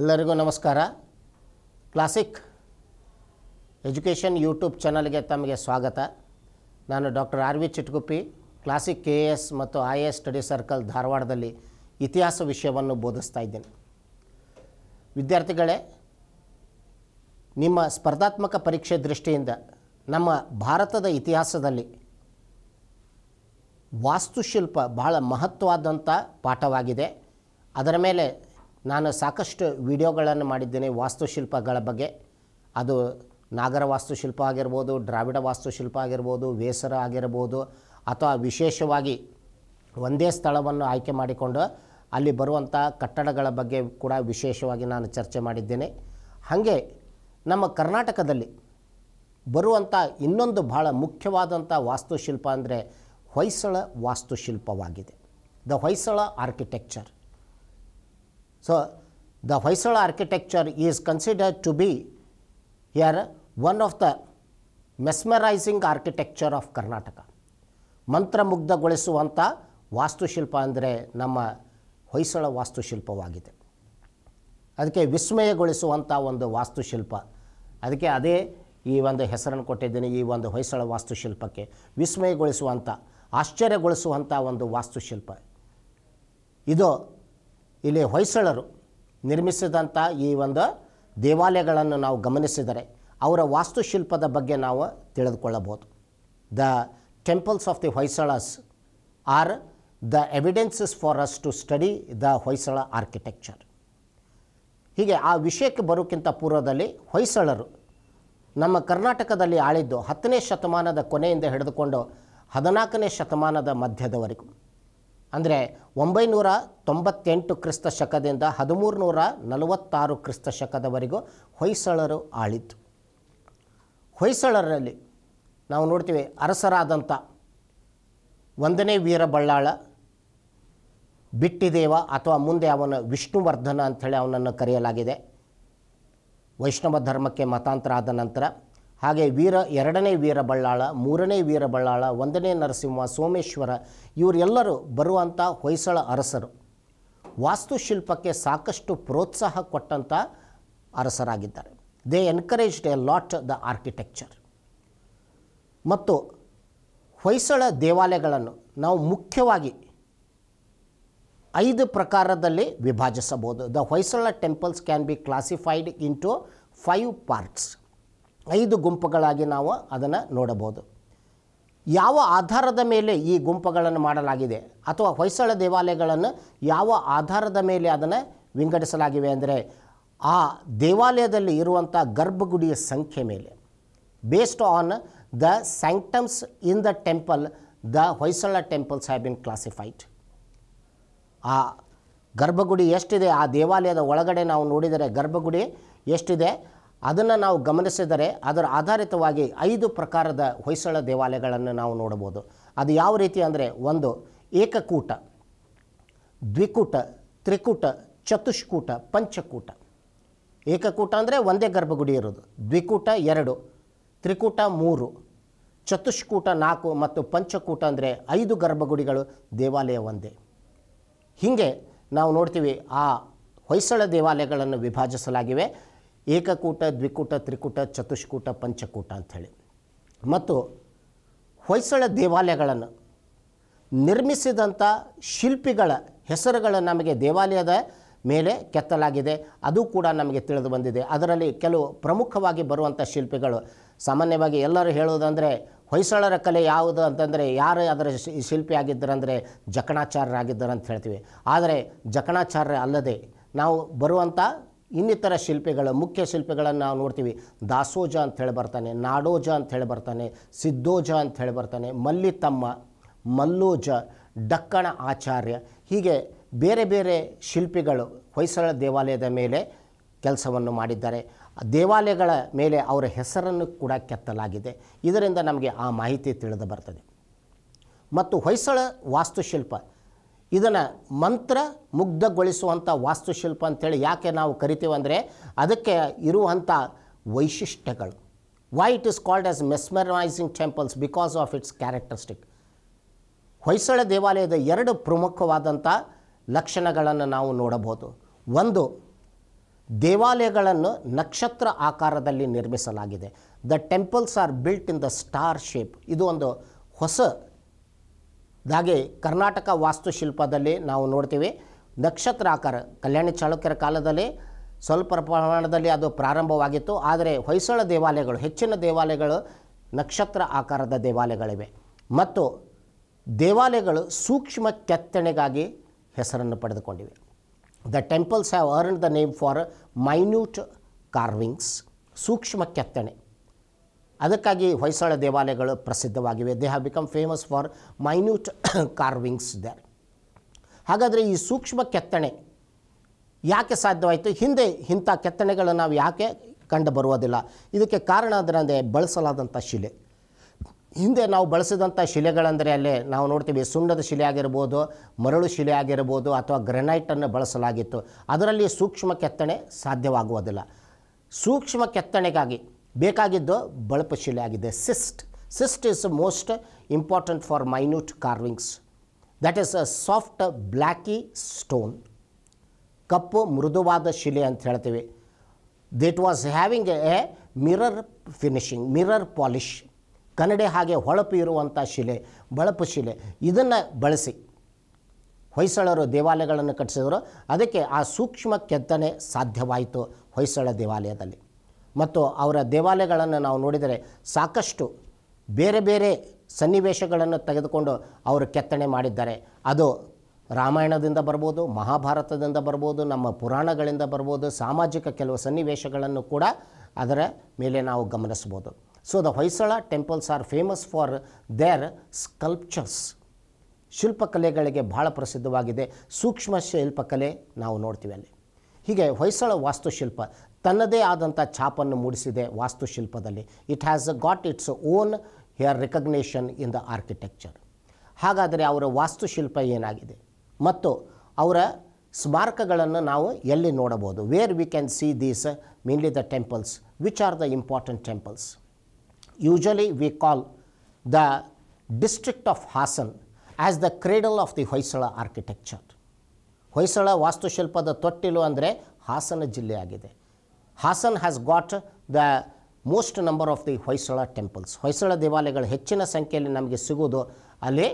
ಎಲ್ಲರಿಗೂ ನಮಸ್ಕಾರ classic education YouTube ಚಾನಲ್ಗೆ ತಮಗೆ ಸ್ವಾಗತ ನಾನು doctor R V Chitguppi classic K A S ಮತ್ತು I A S study circle ಧಾರವಾಡದಲ್ಲಿ ಇತಿಹಾಸ ವಿಷಯವನ್ನು ಬೋಧಿಸ್ತಾ ಇದ್ದೇನೆ ವಿದ್ಯಾರ್ಥಿಗಳೇ ನಿಮ್ಮ ಸ್ಪರ್ಧಾತ್ಮಕ ಪರೀಕ್ಷೆ ದೃಷ್ಟಿಯಿಂದ ನಮ್ಮ ಭಾರತದ ಇತಿಹಾಸದಲ್ಲಿ ವಾಸ್ತುಶಿಲ್ಪ ಬಹಳ ಮಹತ್ವವಾದಂಥ ಪಾಠವಾಗಿದೆ ಅದರ ಮೇಲೆ ನಾನು ಸಾಕಷ್ಟು ವಿಡಿಯೋಗಳನ್ನು ಮಾಡಿದ್ದೇನೆ ವಾಸ್ತುಶಿಲ್ಪಗಳ ಬಗ್ಗೆ ಅದು ನಾಗರ ವಾಸ್ತುಶಿಲ್ಪ ಆಗಿರ್ಬೋದು ದ್ರಾವಿಡ ವಾಸ್ತುಶಿಲ್ಪ ಆಗಿರ್ಬೋದು ವೇಸರ ಆಗಿರ್ಬೋದು ಅಥವಾ ವಿಶೇಷವಾಗಿ ಒಂದೇ ಸ್ಥಳವನ್ನು ಆಯ್ಕೆ ಮಾಡಿಕೊಂಡು ಅಲ್ಲಿ ಬರುವಂಥ ಕಟ್ಟಡಗಳ ಬಗ್ಗೆ ಕೂಡ ವಿಶೇಷವಾಗಿ ನಾನು ಚರ್ಚೆ ಮಾಡಿದ್ದೇನೆ ಹಾಗೆ ನಮ್ಮ ಕರ್ನಾಟಕದಲ್ಲಿ ಬರುವಂಥ ಇನ್ನೊಂದು ಭಾಳ ಮುಖ್ಯವಾದಂಥ ವಾಸ್ತುಶಿಲ್ಪ ಅಂದರೆ ಹೊಯ್ಸಳ ವಾಸ್ತುಶಿಲ್ಪವಾಗಿದೆ the Hoysala architecture so the Hoysala architecture is considered to be here one of the mesmerising architecture of Karnataka ಮಂತ್ರಮುಗ್ಧಗೊಳಿಸುವಂಥ ವಾಸ್ತುಶಿಲ್ಪ ಅಂದರೆ ನಮ್ಮ ಹೊಯ್ಸಳ ವಾಸ್ತುಶಿಲ್ಪವಾಗಿದೆ ಅದಕ್ಕೆ ವಿಸ್ಮಯಗೊಳಿಸುವಂಥ ಒಂದು ವಾಸ್ತುಶಿಲ್ಪ ಅದಕ್ಕೆ ಅದೇ ಈ ಒಂದು ಹೆಸರನ್ನು ಕೊಟ್ಟಿದ್ದೀನಿ ಈ ಒಂದು ಹೊಯ್ಸಳ ವಾಸ್ತುಶಿಲ್ಪಕ್ಕೆ ವಿಸ್ಮಯಗೊಳಿಸುವಂಥ ಆಶ್ಚರ್ಯಗೊಳಿಸುವಂಥ ಒಂದು ವಾಸ್ತುಶಿಲ್ಪ ಇದು ಇಲ್ಲಿ ಹೊಯ್ಸಳರು ನಿರ್ಮಿಸಿದಂಥ ಈ ಒಂದು ದೇವಾಲಯಗಳನ್ನು ನಾವು ಗಮನಿಸಿದರೆ ಅವರ ವಾಸ್ತುಶಿಲ್ಪದ ಬಗ್ಗೆ ನಾವು ತಿಳಿದುಕೊಳ್ಳಬಹುದು the temples of the Hoysalas are the evidences for us to study the Hoysala architecture ಹೀಗೆ ಆ ವಿಷಯಕ್ಕೆ ಬರೋಕ್ಕಿಂತ ಪೂರ್ವದಲ್ಲಿ ಹೊಯ್ಸಳರು ನಮ್ಮ ಕರ್ನಾಟಕದಲ್ಲಿ ಆಳಿದ್ದು ಹತ್ತನೇ ಶತಮಾನದ ಕೊನೆಯಿಂದ ಹಿಡಿದುಕೊಂಡು ಹದಿನಾಲ್ಕನೇ ಶತಮಾನದ ಮಧ್ಯದವರೆಗೂ ಅಂದರೆ ಒಂಬೈನೂರ ತೊಂಬತ್ತೆಂಟು ಕ್ರಿಸ್ತ ಶಕದಿಂದ ಹದಿಮೂರು ನೂರ ನಲವತ್ತಾರು ಕ್ರಿಸ್ತ ಶಕದವರೆಗೂ ಹೊಯ್ಸಳರು ಆಳಿದ್ದು ಹೊಯ್ಸಳರಲ್ಲಿ ನಾವು ನೋಡ್ತೀವಿ ಅರಸರಾದಂಥ ಒಂದನೇ ವೀರಬಳ್ಳಾಳ ಬಿಟ್ಟಿದೇವ ಅಥವಾ ಮುಂದೆ ಅವನ ವಿಷ್ಣುವರ್ಧನ ಅಂಥೇಳಿ ಅವನನ್ನು ಕರೆಯಲಾಗಿದೆ ವೈಷ್ಣವ ಧರ್ಮಕ್ಕೆ ಮತಾಂತರ ಆದ ನಂತರ ಹಾಗೆ ವೀರ ಎರಡನೇ ವೀರಬಳ್ಳಾಳ ಮೂರನೇ ವೀರಬಳ್ಳಾಳ ಒಂದನೇ ನರಸಿಂಹ ಸೋಮೇಶ್ವರ ಇವರೆಲ್ಲರೂ ಬರುವಂಥ ಹೊಯ್ಸಳ ಅರಸರು ವಾಸ್ತುಶಿಲ್ಪಕ್ಕೆ ಸಾಕಷ್ಟು ಪ್ರೋತ್ಸಾಹ ಕೊಟ್ಟಂಥ ಅರಸರಾಗಿದ್ದಾರೆ they encouraged a lot the architecture ಮತ್ತು ಹೊಯ್ಸಳ ದೇವಾಲಯಗಳನ್ನು ನಾವು ಮುಖ್ಯವಾಗಿ ಐದು ಪ್ರಕಾರದಲ್ಲಿ ವಿಭಾಜಿಸಬಹುದು the Hoysala temples can be classified into five parts ಐದು ಗುಂಪುಗಳಾಗಿ ನಾವು ಅದನ್ನು ನೋಡಬಹುದು ಯಾವ ಆಧಾರದ ಮೇಲೆ ಈ ಗುಂಪುಗಳನ್ನು ಮಾಡಲಾಗಿದೆ ಅಥವಾ ಹೊಯ್ಸಳ ದೇವಾಲಯಗಳನ್ನು ಯಾವ ಆಧಾರದ ಮೇಲೆ ಅದನ್ನು ವಿಂಗಡಿಸಲಾಗಿವೆ ಅಂದರೆ ಆ ದೇವಾಲಯದಲ್ಲಿ ಇರುವಂಥ ಗರ್ಭಗುಡಿಯ ಸಂಖ್ಯೆ ಮೇಲೆ based on the sanctums in the temple the Hoysala temples have been classified ಆ ಗರ್ಭಗುಡಿ ಎಷ್ಟಿದೆ ಆ ದೇವಾಲಯದ ಒಳಗಡೆ ನಾವು ನೋಡಿದರೆ ಗರ್ಭಗುಡಿ ಎಷ್ಟಿದೆ ಅದನ್ನು ನಾವು ಗಮನಿಸಿದರೆ ಅದರ ಆಧಾರಿತವಾಗಿ ಐದು ಪ್ರಕಾರದ ಹೊಯ್ಸಳ ದೇವಾಲಯಗಳನ್ನು ನಾವು ನೋಡಬಹುದು ಅದು ಯಾವ ರೀತಿ ಅಂದರೆ ಒಂದು ಏಕಕೂಟ ದ್ವಿಕೂಟ ತ್ರಿಕೂಟ ಚತುಷ್ಕೂಟ ಪಂಚಕೂಟ ಏಕಕೂಟ ಅಂದರೆ ಒಂದೇ ಗರ್ಭಗುಡಿ ಇರೋದು ದ್ವಿಕೂಟ ಎರಡು ತ್ರಿಕೂಟ ಮೂರು ಚತುಷ್ಕೂಟ ನಾಲ್ಕು ಮತ್ತು ಪಂಚಕೂಟ ಅಂದರೆ ಐದು ಗರ್ಭಗುಡಿಗಳು ದೇವಾಲಯ ಒಂದೇ ಹೀಗೆ ನಾವು ನೋಡ್ತೀವಿ ಆ ಹೊಯ್ಸಳ ದೇವಾಲಯಗಳನ್ನು ವಿಭಾಜಿಸಲಾಗಿವೆ ಏಕಕೂಟ ದ್ವಿಕೂಟ ತ್ರಿಕೂಟ ಚತುಷ್ಕೂಟ ಪಂಚಕೂಟ ಅಂಥೇಳಿ ಮತ್ತು ಹೊಯ್ಸಳ ದೇವಾಲಯಗಳನ್ನು ನಿರ್ಮಿಸಿದಂಥ ಶಿಲ್ಪಿಗಳ ಹೆಸರುಗಳು ನಮಗೆ ದೇವಾಲಯದ ಮೇಲೆ ಕೆತ್ತಲಾಗಿದೆ ಅದು ಕೂಡ ನಮಗೆ ತಿಳಿದು ಬಂದಿದೆ ಅದರಲ್ಲಿ ಕೆಲವು ಪ್ರಮುಖವಾಗಿ ಬರುವಂಥ ಶಿಲ್ಪಿಗಳು ಸಾಮಾನ್ಯವಾಗಿ ಎಲ್ಲರೂ ಹೇಳುವುದಂದರೆ ಹೊಯ್ಸಳರ ಕಲೆ ಯಾವುದು ಅಂತಂದರೆ ಯಾರು ಅದರ ಶಿಲ್ಪಿ ಆಗಿದ್ದರಂದರೆ ಜಕಣಾಚಾರ್ಯರಾಗಿದ್ದರು ಅಂತ ಹೇಳ್ತೀವಿ ಆದರೆ ಜಕಣಾಚಾರ್ಯ ಅಲ್ಲದೆ ನಾವು ಬರುವಂಥ ಇನ್ನಿತರ ಶಿಲ್ಪಿಗಳು ಮುಖ್ಯ ಶಿಲ್ಪಿಗಳನ್ನು ನಾವು ನೋಡ್ತೀವಿ ದಾಸೋಜ ಅಂತ ಹೇಳಿ ಬರ್ತಾನೆ ನಾಡೋಜ ಅಂತ ಹೇಳಿ ಬರ್ತಾನೆ ಸಿದ್ದೋಜ ಅಂತ ಹೇಳಿ ಬರ್ತಾನೆ ಮಲ್ಲಿತಮ್ಮ ಮಲ್ಲೋಜ ಡಕ್ಕಣ ಆಚಾರ್ಯ ಹೀಗೆ ಬೇರೆ ಬೇರೆ ಶಿಲ್ಪಿಗಳು ಹೊಯ್ಸಳ ದೇವಾಲಯದ ಮೇಲೆ ಕೆಲಸವನ್ನು ಮಾಡಿದ್ದಾರೆ ದೇವಾಲಯಗಳ ಮೇಲೆ ಅವರ ಹೆಸರನ್ನು ಕೂಡ ಕೆತ್ತಲಾಗಿದೆ ಇದರಿಂದ ನಮಗೆ ಆ ಮಾಹಿತಿ ತಿಳಿದು ಬರ್ತದೆ ಮತ್ತು ಹೊಯ್ಸಳ ವಾಸ್ತುಶಿಲ್ಪ ಇದನ್ನು ಮಂತ್ರ ಮುಗ್ಧಗೊಳಿಸುವಂಥ ವಾಸ್ತುಶಿಲ್ಪ ಅಂತೇಳಿ ಯಾಕೆ ನಾವು ಕರಿತೀವಿ ಅಂದರೆ ಅದಕ್ಕೆ ಇರುವಂಥ ವೈಶಿಷ್ಟ್ಯಗಳು why it is called as mesmerising temples because of its characteristic Hoysala ದೇವಾಲಯದ ಎರಡು ಪ್ರಮುಖವಾದಂಥ ಲಕ್ಷಣಗಳನ್ನು ನಾವು ನೋಡಬಹುದು ಒಂದು ದೇವಾಲಯಗಳನ್ನು ನಕ್ಷತ್ರ ಆಕಾರದಲ್ಲಿ ನಿರ್ಮಿಸಲಾಗಿದೆ the temples are built in the star shape ಇದು ಒಂದು ಹೊಸ ಹಾಗೆ ಕರ್ನಾಟಕ ವಾಸ್ತುಶಿಲ್ಪದಲ್ಲಿ ನಾವು ನೋಡ್ತೀವಿ ನಕ್ಷತ್ರಾಕಾರ ಕಲ್ಯಾಣ ಚಾಳುಕ್ಯರ ಕಾಲದಲ್ಲಿ ಸ್ವಲ್ಪ ಪ್ರಮಾಣದಲ್ಲಿ ಅದು ಪ್ರಾರಂಭವಾಗಿತ್ತು ಆದರೆ ಹೊಯ್ಸಳ ದೇವಾಲಯಗಳು ಹೆಚ್ಚಿನ ದೇವಾಲಯಗಳು ನಕ್ಷತ್ರ ಆಕಾರದ ದೇವಾಲಯಗಳಿವೆ ಮತ್ತು ದೇವಾಲಯಗಳು ಸೂಕ್ಷ್ಮ ಕೆತ್ತನೆಗಾಗಿ ಹೆಸರನ್ನು ಪಡೆದುಕೊಂಡಿವೆ the temples have earn the name for minute carvings ಸೂಕ್ಷ್ಮ ಕೆತ್ತನೆ ಅದಕ್ಕಾಗಿ ಹೊಯ್ಸಳ ದೇವಾಲಯಗಳು ಪ್ರಸಿದ್ಧವಾಗಿವೆ they have become famous for minute carvings there ಹಾಗಾದರೆ ಈ ಸೂಕ್ಷ್ಮ ಕೆತ್ತನೆ ಯಾಕೆ ಸಾಧ್ಯವಾಯಿತು ಹಿಂದೆ ಇಂಥ ಕೆತ್ತನೆಗಳನ್ನು ನಾವು ಯಾಕೆ ಕಂಡು ಬರುವುದಿಲ್ಲ ಇದಕ್ಕೆ ಕಾರಣ ಅಂದರೆ ಬಳಸಲಾದಂಥ ಶಿಲೆ ಹಿಂದೆ ನಾವು ಬಳಸಿದಂಥ ಶಿಲೆಗಳಂದರೆ ಅಲ್ಲೇ ನಾವು ನೋಡ್ತೀವಿ ಸುಣ್ಣದ ಶಿಲೆ ಆಗಿರ್ಬೋದು ಮರಳು ಶಿಲೆ ಆಗಿರ್ಬೋದು ಅಥವಾ ಗ್ರೆನೈಟನ್ನು ಬಳಸಲಾಗಿತ್ತು ಅದರಲ್ಲಿ ಸೂಕ್ಷ್ಮ ಕೆತ್ತನೆ ಸಾಧ್ಯವಾಗುವುದಿಲ್ಲ ಸೂಕ್ಷ್ಮ ಕೆತ್ತನೆಗಾಗಿ ಬೇಕಾಗಿದ್ದು ಶಿಲೆ ಆಗಿದೆ schist schist is most important for minute carvings that is a soft blacky stone ಕಪ್ಪು ಮೃದುವಾದ ಶಿಲೆ ಅಂತ ಹೇಳ್ತೀವಿ it was having a mirror finishing mirror polish ಕನ್ನಡಿ ಹಾಗೆ ಹೊಳಪು ಇರುವಂಥ ಶಿಲೆ ಬಳಪು ಶಿಲೆ ಇದನ್ನು ಬಳಸಿ ಹೊಯ್ಸಳರು ದೇವಾಲಯಗಳನ್ನು ಕಟ್ಟಿಸಿದರು ಅದಕ್ಕೆ ಆ ಸೂಕ್ಷ್ಮ ಕೆತ್ತನೆ ಸಾಧ್ಯವಾಯಿತು ಹೊಯ್ಸಳ ದೇವಾಲಯದಲ್ಲಿ ಮತ್ತು ಅವರ ದೇವಾಲಯಗಳನ್ನು ನಾವು ನೋಡಿದರೆ ಸಾಕಷ್ಟು ಬೇರೆ ಬೇರೆ ಸನ್ನಿವೇಶಗಳನ್ನು ತೆಗೆದುಕೊಂಡು ಅವರು ಕೆತ್ತನೆ ಮಾಡಿದ್ದಾರೆ ಅದು ರಾಮಾಯಣದಿಂದ ಬರ್ಬೋದು ಮಹಾಭಾರತದಿಂದ ಬರ್ಬೋದು ನಮ್ಮ ಪುರಾಣಗಳಿಂದ ಬರ್ಬೋದು ಸಾಮಾಜಿಕ ಕೆಲವು ಸನ್ನಿವೇಶಗಳನ್ನು ಕೂಡ ಅದರ ಮೇಲೆ ನಾವು ಗಮನಿಸ್ಬೋದು so the Hoysala temples are famous for their sculptures ಶಿಲ್ಪಕಲೆಗಳಿಗೆ ಬಹಳ ಪ್ರಸಿದ್ಧವಾಗಿದೆ ಸೂಕ್ಷ್ಮ ಶಿಲ್ಪಕಲೆ ನಾವು ನೋಡ್ತೀವಿ ಅಲ್ಲಿ ಹೀಗೆ ಹೊಯ್ಸಳ ವಾಸ್ತುಶಿಲ್ಪ ತನ್ನದೇ ಆದಂಥ ಛಾಪನ್ನು ಮೂಡಿಸಿದೆ ವಾಸ್ತುಶಿಲ್ಪದಲ್ಲಿ it has got its own here recognition in the architecture ಹಾಗಾದರೆ ಅವರ ವಾಸ್ತುಶಿಲ್ಪ ಏನಾಗಿದೆ ಮತ್ತು ಅವರ ಸ್ಮಾರಕಗಳನ್ನು ನಾವು ಎಲ್ಲಿ ನೋಡಬಹುದು where we can see these mainly the temples which are the important temples usually we call the district of Hassan as the cradle of the Hoysala architecture Hoysala ವಾಸ್ತುಶಿಲ್ಪದ ತೊಟ್ಟಿಲು ಅಂದರೆ ಹಾಸನ ಜಿಲ್ಲೆಯಾಗಿದೆ Hassan has got the most number of the Hoysala temples Hoysala ದೇವಾಲಯಗಳು ಹೆಚ್ಚಿನ ಸಂಖ್ಯೆಯಲ್ಲಿ ನಮಗೆ ಸಿಗೋದು ಅಲ್ಲಿ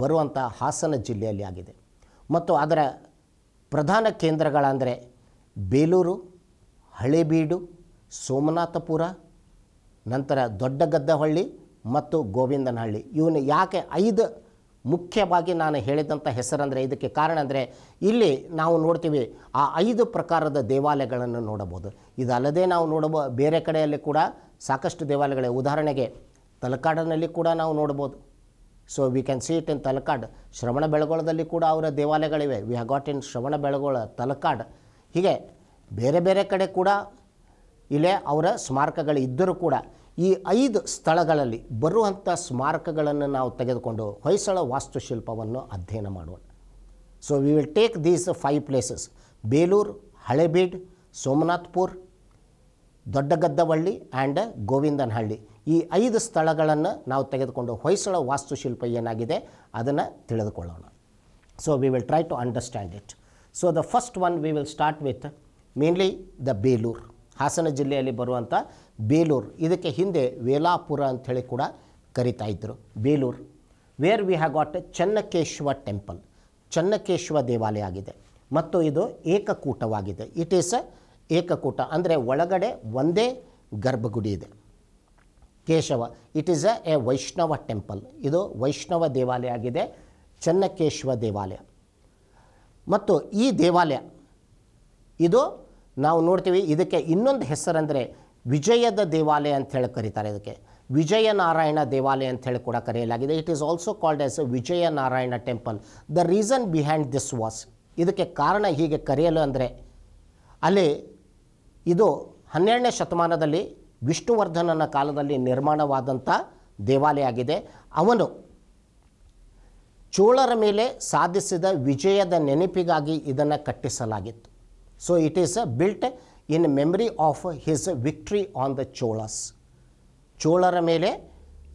ಬರುವಂಥ ಹಾಸನ ಜಿಲ್ಲೆಯಲ್ಲಿ ಆಗಿದೆ ಮತ್ತು ಅದರ ಪ್ರಧಾನ ಕೇಂದ್ರಗಳಂದರೆ ಬೇಲೂರು ಹಳೇಬೀಡು ಸೋಮನಾಥಪುರ ನಂತರ ದೊಡ್ಡಗದ್ದಹಳ್ಳಿ ಮತ್ತು ಗೋವಿಂದನಹಳ್ಳಿ ಇವನು ಯಾಕೆ ಐದು ಮುಖ್ಯವಾಗಿ ನಾನು ಹೇಳಿದಂಥ ಹೆಸರಂದರೆ ಇದಕ್ಕೆ ಕಾರಣ ಅಂದರೆ ಇಲ್ಲಿ ನಾವು ನೋಡ್ತೀವಿ ಆ ಐದು ಪ್ರಕಾರದ ದೇವಾಲಯಗಳನ್ನು ನೋಡಬಹುದು ಇದಲ್ಲದೆ ನಾವು ನೋಡಬೋ ಬೇರೆ ಕಡೆಯಲ್ಲಿ ಕೂಡ ಸಾಕಷ್ಟು ದೇವಾಲಯಗಳಿವೆ ಉದಾಹರಣೆಗೆ ತಲಕಾಡಿನಲ್ಲಿ ಕೂಡ ನಾವು ನೋಡ್ಬೋದು so we can see it in Talakad Shravana ಬೆಳಗೊಳದಲ್ಲಿ ಕೂಡ ಅವರ ದೇವಾಲಯಗಳಿವೆ we have got in Shravana Belagola ತಲಕಾಡ್ ಹೀಗೆ ಬೇರೆ ಬೇರೆ ಕಡೆ ಕೂಡ ಇಲ್ಲೇ ಅವರ ಸ್ಮಾರಕಗಳು ಇದ್ದರೂ ಕೂಡ ಈ ಐದು ಸ್ಥಳಗಳಲ್ಲಿ ಬರುವಂಥ ಸ್ಮಾರಕಗಳನ್ನು ನಾವು ತೆಗೆದುಕೊಂಡು ಹೊಯ್ಸಳ ವಾಸ್ತುಶಿಲ್ಪವನ್ನು ಅಧ್ಯಯನ ಮಾಡೋಣ so we will take these five places Belur Halebid Somanathpur Doddagaddavalli and Govindanahalli ಈ ಐದು ಸ್ಥಳಗಳನ್ನು ನಾವು ತೆಗೆದುಕೊಂಡು ಹೊಯ್ಸಳ ವಾಸ್ತುಶಿಲ್ಪ ಏನಾಗಿದೆ ಅದನ್ನು ತಿಳಿದುಕೊಳ್ಳೋಣ so we will try to understand it so the first one we will start with mainly the Belur Hassan ಜಿಲ್ಲೆಯಲ್ಲಿ ಬರುವಂಥ ಬೇಲೂರು ಇದಕ್ಕೆ ಹಿಂದೆ ವೇಲಾಪುರ ಅಂಥೇಳಿ ಕೂಡ ಕರಿತಾ ಇದ್ದರು Belur where we have got Chennakeshava temple Chennakeshava ದೇವಾಲಯ ಆಗಿದೆ ಮತ್ತು ಇದು ಏಕಕೂಟವಾಗಿದೆ ಇಟ್ ಈಸ್ ಅ ಏಕಕೂಟ ಅಂದರೆ ಒಳಗಡೆ ಒಂದೇ ಗರ್ಭಗುಡಿ ಇದೆ Keshava it is a a Vaishnava temple ಇದು ವೈಷ್ಣವ ದೇವಾಲಯ ಆಗಿದೆ ಚನ್ನಕೇಶ್ವ ದೇವಾಲಯ ಮತ್ತು ಈ ದೇವಾಲಯ ಇದು ನಾವು ನೋಡ್ತೀವಿ ಇದಕ್ಕೆ ಇನ್ನೊಂದು ಹೆಸರಂದರೆ ವಿಜಯದ ದೇವಾಲಯ ಅಂತ ಹೇಳಿ ಕರೀತಾರೆ ಇದಕ್ಕೆ ವಿಜಯನಾರಾಯಣ ದೇವಾಲಯ ಅಂತ ಹೇಳಿ ಕೂಡ ಕರೆಯಲಾಗಿದೆ it is also called as Vijayanarayana temple the reason behind this was ಇದಕ್ಕೆ ಕಾರಣ ಹೀಗೆ ಕರೆಯಲು ಅಂದರೆ ಅಲ್ಲಿ ಇದು ಹನ್ನೆರಡನೇ ಶತಮಾನದಲ್ಲಿ ವಿಷ್ಣುವರ್ಧನನ ಕಾಲದಲ್ಲಿ ನಿರ್ಮಾಣವಾದಂಥ ದೇವಾಲಯ ಆಗಿದೆ ಅವನು ಚೋಳರ ಮೇಲೆ ಸಾಧಿಸಿದ ವಿಜಯದ ನೆನಪಿಗಾಗಿ ಇದನ್ನು ಕಟ್ಟಿಸಲಾಗಿತ್ತು So it is uh, built in memory of his victory on the Cholas. ಚೋಳರ ಮೇಲೆ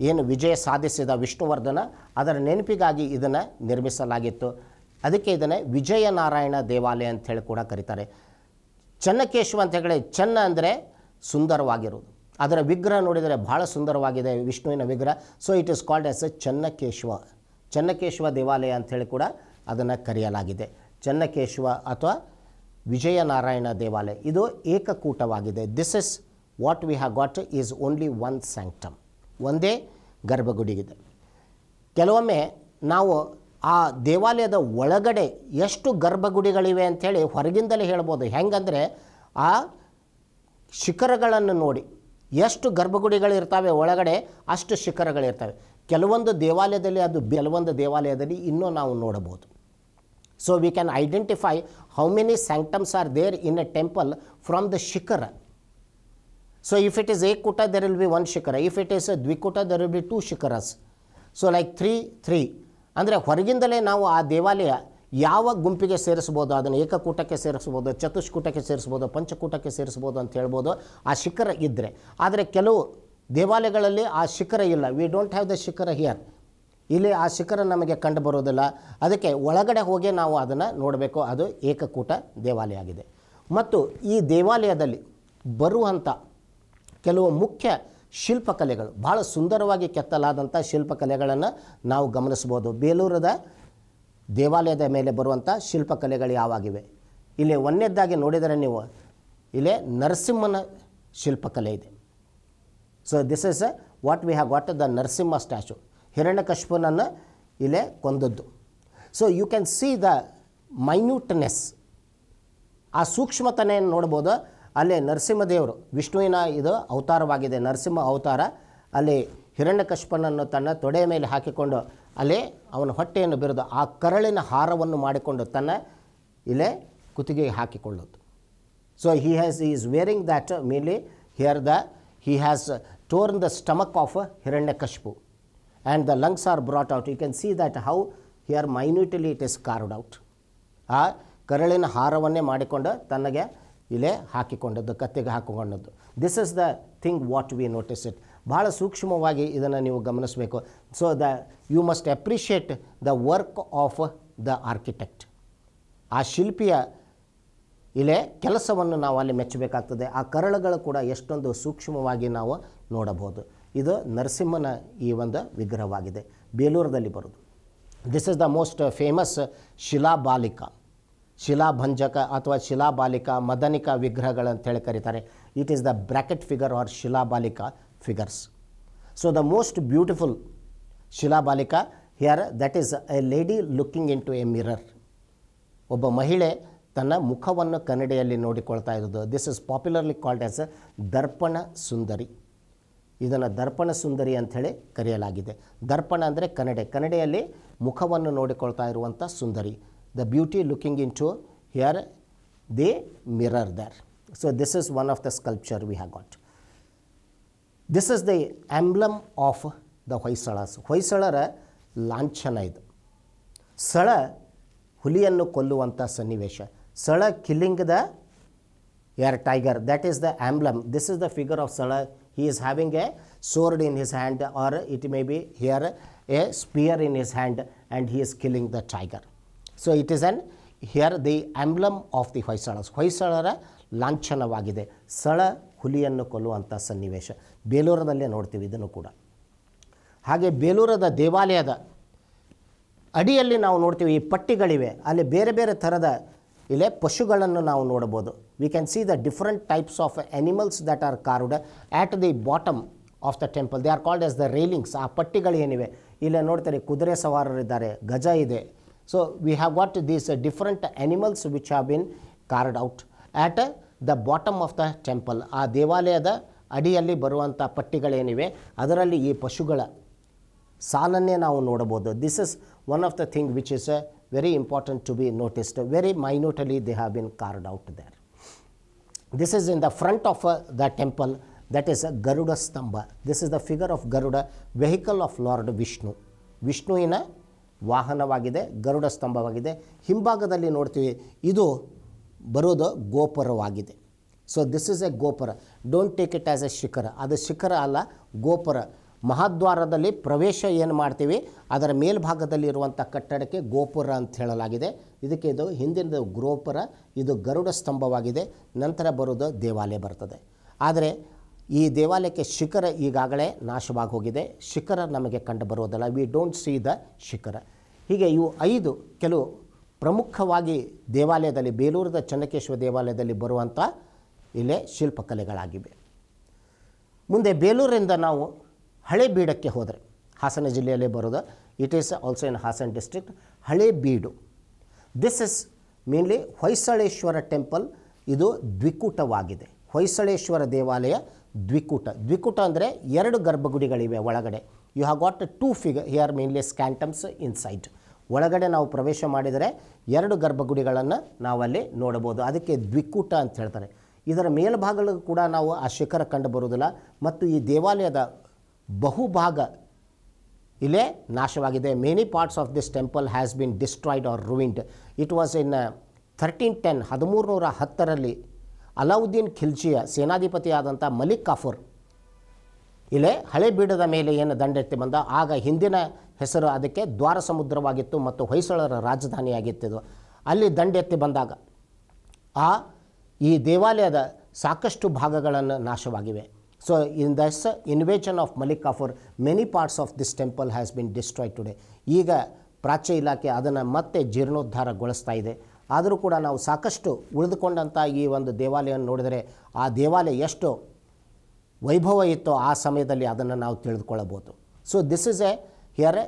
ಏನು ವಿಜಯ ಸಾಧಿಸಿದ ವಿಷ್ಣುವರ್ಧನ ಅದರ ನೆನಪಿಗಾಗಿ ಇದನ್ನು ನಿರ್ಮಿಸಲಾಗಿತ್ತು ಅದಕ್ಕೆ ಇದನ್ನು ವಿಜಯನಾರಾಯಣ ದೇವಾಲಯ ಅಂತ ಹೇಳಿ ಕೂಡ ಕರೀತಾರೆ ಚನ್ನಕೇಶವ ಅಂತ ಹೇಳಿ ಚನ್ನ ಅಂದರೆ ಸುಂದರವಾಗಿರೋದು ಅದರ ವಿಗ್ರಹ ನೋಡಿದರೆ ಭಾಳ ಸುಂದರವಾಗಿದೆ ವಿಷ್ಣುವಿನ ವಿಗ್ರಹ so it is called as a Chennakeshava Chennakeshava ದೇವಾಲಯ ಅಂಥೇಳಿ ಕೂಡ ಅದನ್ನು ಕರೆಯಲಾಗಿದೆ ಚನ್ನಕೇಶವ ಅಥವಾ ವಿಜಯನಾರಾಯಣ ದೇವಾಲಯ ಇದು ಏಕಕೂಟವಾಗಿದೆ this is what we have got is only one sanctum ಒಂದೇ ಗರ್ಭಗುಡಿಗಿದೆ ಕೆಲವೊಮ್ಮೆ ನಾವು ಆ ದೇವಾಲಯದ ಒಳಗಡೆ ಎಷ್ಟು ಗರ್ಭಗುಡಿಗಳಿವೆ ಅಂಥೇಳಿ ಹೊರಗಿಂದಲೇ ಹೇಳ್ಬೋದು ಹೆಂಗಂದರೆ ಆ ಶಿಖರಗಳನ್ನು ನೋಡಿ ಎಷ್ಟು ಗರ್ಭಗುಡಿಗಳಿರ್ತಾವೆ ಒಳಗಡೆ ಅಷ್ಟು ಶಿಖರಗಳಿರ್ತವೆ ಕೆಲವೊಂದು ದೇವಾಲಯದಲ್ಲಿ ಅದು ಕೆಲವೊಂದು ದೇವಾಲಯದಲ್ಲಿ ಇನ್ನೂ ನಾವು ನೋಡಬಹುದು So we can identify how many sanctums are there in a temple from the shikara. So if it is Ekuta, there will be one shikara. If it is a Dvikuta, there will be two shikaras. So like three three ಅಂದರೆ ಹೊರಗಿಂದಲೇ ನಾವು ಆ ದೇವಾಲಯ ಯಾವ ಗುಂಪಿಗೆ ಸೇರಿಸ್ಬೋದು ಅದನ್ನು ಏಕಕೂಟಕ್ಕೆ ಸೇರಿಸ್ಬೋದು ಚತುಷ್ಕೂಟಕ್ಕೆ ಸೇರಿಸ್ಬೋದು ಪಂಚಕೂಟಕ್ಕೆ ಸೇರಿಸ್ಬೋದು ಅಂತ ಹೇಳ್ಬೋದು ಆ ಶಿಖರ ಇದ್ದರೆ ಆದರೆ ಕೆಲವು ದೇವಾಲಯಗಳಲ್ಲಿ ಆ ಶಿಖರ ಇಲ್ಲ we don't have the shikhara here ಇಲ್ಲಿ ಆ ಶಿಖರ ನಮಗೆ ಕಂಡು ಬರೋದಿಲ್ಲ ಅದಕ್ಕೆ ಒಳಗಡೆ ಹೋಗಿ ನಾವು ಅದನ್ನು ನೋಡಬೇಕು ಅದು ಏಕಕೂಟ ದೇವಾಲಯ ಆಗಿದೆ ಮತ್ತು ಈ ದೇವಾಲಯದಲ್ಲಿ ಬರುವಂಥ ಕೆಲವು ಮುಖ್ಯ ಶಿಲ್ಪಕಲೆಗಳು ಭಾಳ ಸುಂದರವಾಗಿ ಕೆತ್ತಲಾದಂಥ ಶಿಲ್ಪಕಲೆಗಳನ್ನು ನಾವು ಗಮನಿಸ್ಬೋದು ಬೇಲೂರದ ದೇವಾಲಯದ ಮೇಲೆ ಬರುವಂಥ ಶಿಲ್ಪಕಲೆಗಳು ಯಾವಾಗಿವೆ ಇಲ್ಲಿ ಒಂದನೇದಾಗಿ ನೋಡಿದರೆ ನೀವು ಇಲ್ಲಿ ನರಸಿಂಹನ ಶಿಲ್ಪಕಲೆ ಇದೆ so this is what we have what the Narasimha statue ಹಿರಣ್ಯಕಶ್ಪನನ್ನು ಇಲ್ಲೇ ಕೊಂದದ್ದು so you can see the minuteness ಆ ಸೂಕ್ಷ್ಮತನೆಯನ್ನು ನೋಡ್ಬೋದು ಅಲ್ಲೇ ನರಸಿಂಹದೇವರು ವಿಷ್ಣುವಿನ ಇದು ಅವತಾರವಾಗಿದೆ ನರಸಿಂಹ ಅವತಾರ ಅಲ್ಲಿ ಹಿರಣ್ಯಕಶ್ಪನನ್ನು ತನ್ನ ತೊಡೆಯ ಮೇಲೆ ಹಾಕಿಕೊಂಡು ಅಲ್ಲಿ ಅವನ ಹೊಟ್ಟೆಯನ್ನು ಬಿರಿದು ಆ ಕರಳಿನ ಹಾರವನ್ನು ಮಾಡಿಕೊಂಡು ತನ್ನ ಇಲ್ಲೇ ಕುತ್ತಿಗೆಗೆ ಹಾಕಿಕೊಳ್ಳೋದು so he has is wearing that mainly here the he has torn the stomach of Hiranyakashipu and the lungs are brought out. You can see that how here minutely it is carved out. ಆ ಕರಳಿನ ಹಾರವನ್ನೇ ಮಾಡಿಕೊಂಡು ತನಗೆ ಇಲೆ ಹಾಕಿಕೊಂಡದ್ದು ಕತ್ತೆಗೆ ಹಾಕಿಕೊಂಡದ್ದು this is the thing what we notice it ಭಾಳ ಸೂಕ್ಷ್ಮವಾಗಿ ಇದನ್ನು ನೀವು ಗಮನಿಸಬೇಕು so the you must appreciate the work of the architect ಆ ಶಿಲ್ಪಿಯ ಇಲೆ ಕೆಲಸವನ್ನು ನಾವು ಅಲ್ಲಿ ಮೆಚ್ಚಬೇಕಾಗ್ತದೆ ಆ ಕರಳುಗಳು ಕೂಡ ಎಷ್ಟೊಂದು ಸೂಕ್ಷ್ಮವಾಗಿ ನಾವು ನೋಡಬಹುದು ಇದು ನರಸಿಂಹನ ಈ ಒಂದು ವಿಗ್ರಹವಾಗಿದೆ ಬೇಲೂರದಲ್ಲಿ ಬರೋದು this is the most famous ಶಿಲಾಬಾಲಿಕಾ ಶಿಲಾಭಂಜಕ ಅಥವಾ ಶಿಲಾಬಾಲಿಕ ಮದನಿಕ ವಿಗ್ರಹಗಳಂತೇಳಿ ಕರೀತಾರೆ it is the bracket figure or shilabalika figures so the most beautiful shilabalika here that is a lady looking in to a mirror ಒಬ್ಬ ಮಹಿಳೆ ತನ್ನ ಮುಖವನ್ನು ಕನ್ನಡಿಯಲ್ಲಿ ನೋಡಿಕೊಳ್ತಾ ಇರೋದು this is popularly called as Darpana Sundari ಇದನ್ನು ದರ್ಪಣ ಸುಂದರಿ ಅಂಥೇಳಿ ಕರೆಯಲಾಗಿದೆ ದರ್ಪಣ ಅಂದರೆ ಕನ್ನಡೆ ಕನ್ನಡೆಯಲ್ಲಿ ಮುಖವನ್ನು ನೋಡಿಕೊಳ್ತಾ ಇರುವಂಥ ಸುಂದರಿ the beauty looking in to here the mirror there so this is one of the sculpture we have got this is the emblem of the Hoysalas ಹೊಯ್ಸಳರ ಲಾಂಛನ ಇದು ಸಳ ಹುಲಿಯನ್ನು ಕೊಲ್ಲುವಂಥ ಸನ್ನಿವೇಶ Sala killing the your tiger that is the emblem this is the figure of Sala he is having a sword in his hand or it may be here a spear in his hand and he is killing the tiger so it is an here the emblem of the hoysala hoysalara lanchana wagide sala huliyannu koluvanta sannivesha beluradalle nodtivu idannu kuda hage belurada devaleyada adiyalli naavu nodtivu ee patti galive alle bere bere tarada ಇಲ್ಲೇ ಪಶುಗಳನ್ನು ನಾವು ನೋಡಬಹುದು we can see the different types of animals that are carved at the bottom of the temple they are called as the railings ಆ ಪಟ್ಟಿಗಳು ಏನಿವೆ ಇಲ್ಲೇ ನೋಡ್ತಾರೆ ಕುದುರೆ ಸವಾರರಿದ್ದಾರೆ ಗಜ ಇದೆ so we have what these different animals which have been carved out at the bottom of the temple ಆ ದೇವಾಲಯದ ಅಡಿಯಲ್ಲಿ ಬರುವಂಥ ಪಟ್ಟಿಗಳೇನಿವೆ ಅದರಲ್ಲಿ ಈ ಪಶುಗಳ ಸಾಲನ್ನೇ ನಾವು ನೋಡಬಹುದು this is one of the thing which is very important to be noticed. Very minutely they have been carved out there. This is in the front of uh, the temple, that is a Garuda Stamba. This is the figure of Garuda, vehicle of Lord Vishnu. Vishnu Garuda ವಾಹನವಾಗಿದೆ ಗರುಡ ಸ್ತಂಭವಾಗಿದೆ ಹಿಂಭಾಗದಲ್ಲಿ ನೋಡ್ತೀವಿ ಇದು gopara ಗೋಪುರವಾಗಿದೆ So this is a gopara, don't take it as a shikara, ಅದು shikara ಅಲ್ಲ gopara. ಮಹಾದ್ವಾರದಲ್ಲಿ ಪ್ರವೇಶ ಏನು ಮಾಡ್ತೀವಿ ಅದರ ಮೇಲ್ಭಾಗದಲ್ಲಿರುವಂಥ ಕಟ್ಟಡಕ್ಕೆ ಗೋಪುರ ಅಂತ ಹೇಳಲಾಗಿದೆ ಇದಕ್ಕೆ ಇದು ಹಿಂದಿನದು ಗೋಪುರ ಇದು ಗರುಡ ಸ್ತಂಭವಾಗಿದೆ ನಂತರ ಬರೋದು ದೇವಾಲಯ ಬರ್ತದೆ ಆದರೆ ಈ ದೇವಾಲಯಕ್ಕೆ ಶಿಖರ ಈಗಾಗಲೇ ನಾಶವಾಗಿ ಹೋಗಿದೆ ಶಿಖರ ನಮಗೆ ಕಂಡು ಬರೋದಲ್ಲ we don't see the shikhara ಹೀಗೆ ಇವು ಐದು ಕೆಲವು ಪ್ರಮುಖವಾಗಿ ದೇವಾಲಯದಲ್ಲಿ ಬೇಲೂರದ ಚನ್ನಕೇಶ್ವರ ದೇವಾಲಯದಲ್ಲಿ ಬರುವಂಥ ಇಲ್ಲೇ ಶಿಲ್ಪಕಲೆಗಳಾಗಿವೆ ಮುಂದೆ ಬೇಲೂರಿಂದ ನಾವು ಹಳೆ ಬೀಡಕ್ಕೆ ಹೋದರೆ ಹಾಸನ ಜಿಲ್ಲೆಯಲ್ಲೇ ಬರೋದು it is also in Hassan district Halebidu this is mainly Hoysaleshwara temple ಇದು ದ್ವಿಕೂಟವಾಗಿದೆ ಹೊಯ್ಸಳೇಶ್ವರ ದೇವಾಲಯ ದ್ವಿಕೂಟ ದ್ವಿಕೂಟ ಅಂದರೆ ಎರಡು ಗರ್ಭಗುಡಿಗಳಿವೆ ಒಳಗಡೆ you have got two figure are mainly sanctums inside ಒಳಗಡೆ ನಾವು ಪ್ರವೇಶ ಮಾಡಿದರೆ ಎರಡು ಗರ್ಭಗುಡಿಗಳನ್ನು ನಾವಲ್ಲಿ ನೋಡಬಹುದು ಅದಕ್ಕೆ ದ್ವಿಕೂಟ ಅಂತ ಹೇಳ್ತಾರೆ ಇದರ ಮೇಲ್ಭಾಗಗಳು ಕೂಡ ನಾವು ಆ ಶಿಖರ ಕಂಡುಬರುವುದಿಲ್ಲ ಮತ್ತು ಈ ದೇವಾಲಯದ ಬಹುಭಾಗ ಇಲ್ಲೇ ನಾಶವಾಗಿದೆ many parts of this temple has been destroyed or ruined it was in thirteen ten ಹದಿಮೂರು ನೂರ ಹತ್ತರಲ್ಲಿ ಅಲಾವುದ್ದೀನ್ ಖಿಲ್ಜಿಯ ಸೇನಾಧಿಪತಿಯಾದಂಥ ಮಲಿಕ್ ಕಾಫೂರ್ ಇಲ್ಲೇ ಹಳೆ ಬೀಡದ ಮೇಲೆ ಏನು ದಂಡೆತ್ತಿ ಬಂದ ಆಗ ಹಿಂದಿನ ಹೆಸರು ಅದಕ್ಕೆ ದ್ವಾರ ಸಮುದ್ರವಾಗಿತ್ತು ಮತ್ತು ಹೊಯ್ಸಳರ ರಾಜಧಾನಿಯಾಗಿತ್ತಿದ್ದು ಅಲ್ಲಿ ದಂಡೆತ್ತಿ ಬಂದಾಗ ಆ ಈ ದೇವಾಲಯದ ಸಾಕಷ್ಟು ಭಾಗಗಳನ್ನು ನಾಶವಾಗಿವೆ So in this uh, invasion of Malikapur, many parts of this temple has been destroyed today. ಈಗ ಪ್ರಾಚ್ಯ ಇಲಾಖೆ ಅದನ್ನು ಮತ್ತೆ ಜೀರ್ಣೋದ್ಧಾರಗೊಳಿಸ್ತಾ ಇದೆ ಆದರೂ ಕೂಡ ನಾವು ಸಾಕಷ್ಟು ಉಳಿದುಕೊಂಡಂಥ ಈ ಒಂದು ದೇವಾಲಯವನ್ನು ನೋಡಿದರೆ ಆ ದೇವಾಲಯ ಎಷ್ಟು ವೈಭವ ಇತ್ತೋ ಆ ಸಮಯದಲ್ಲಿ ಅದನ್ನು ನಾವು ತಿಳಿದುಕೊಳ್ಳಬಹುದು so this is a here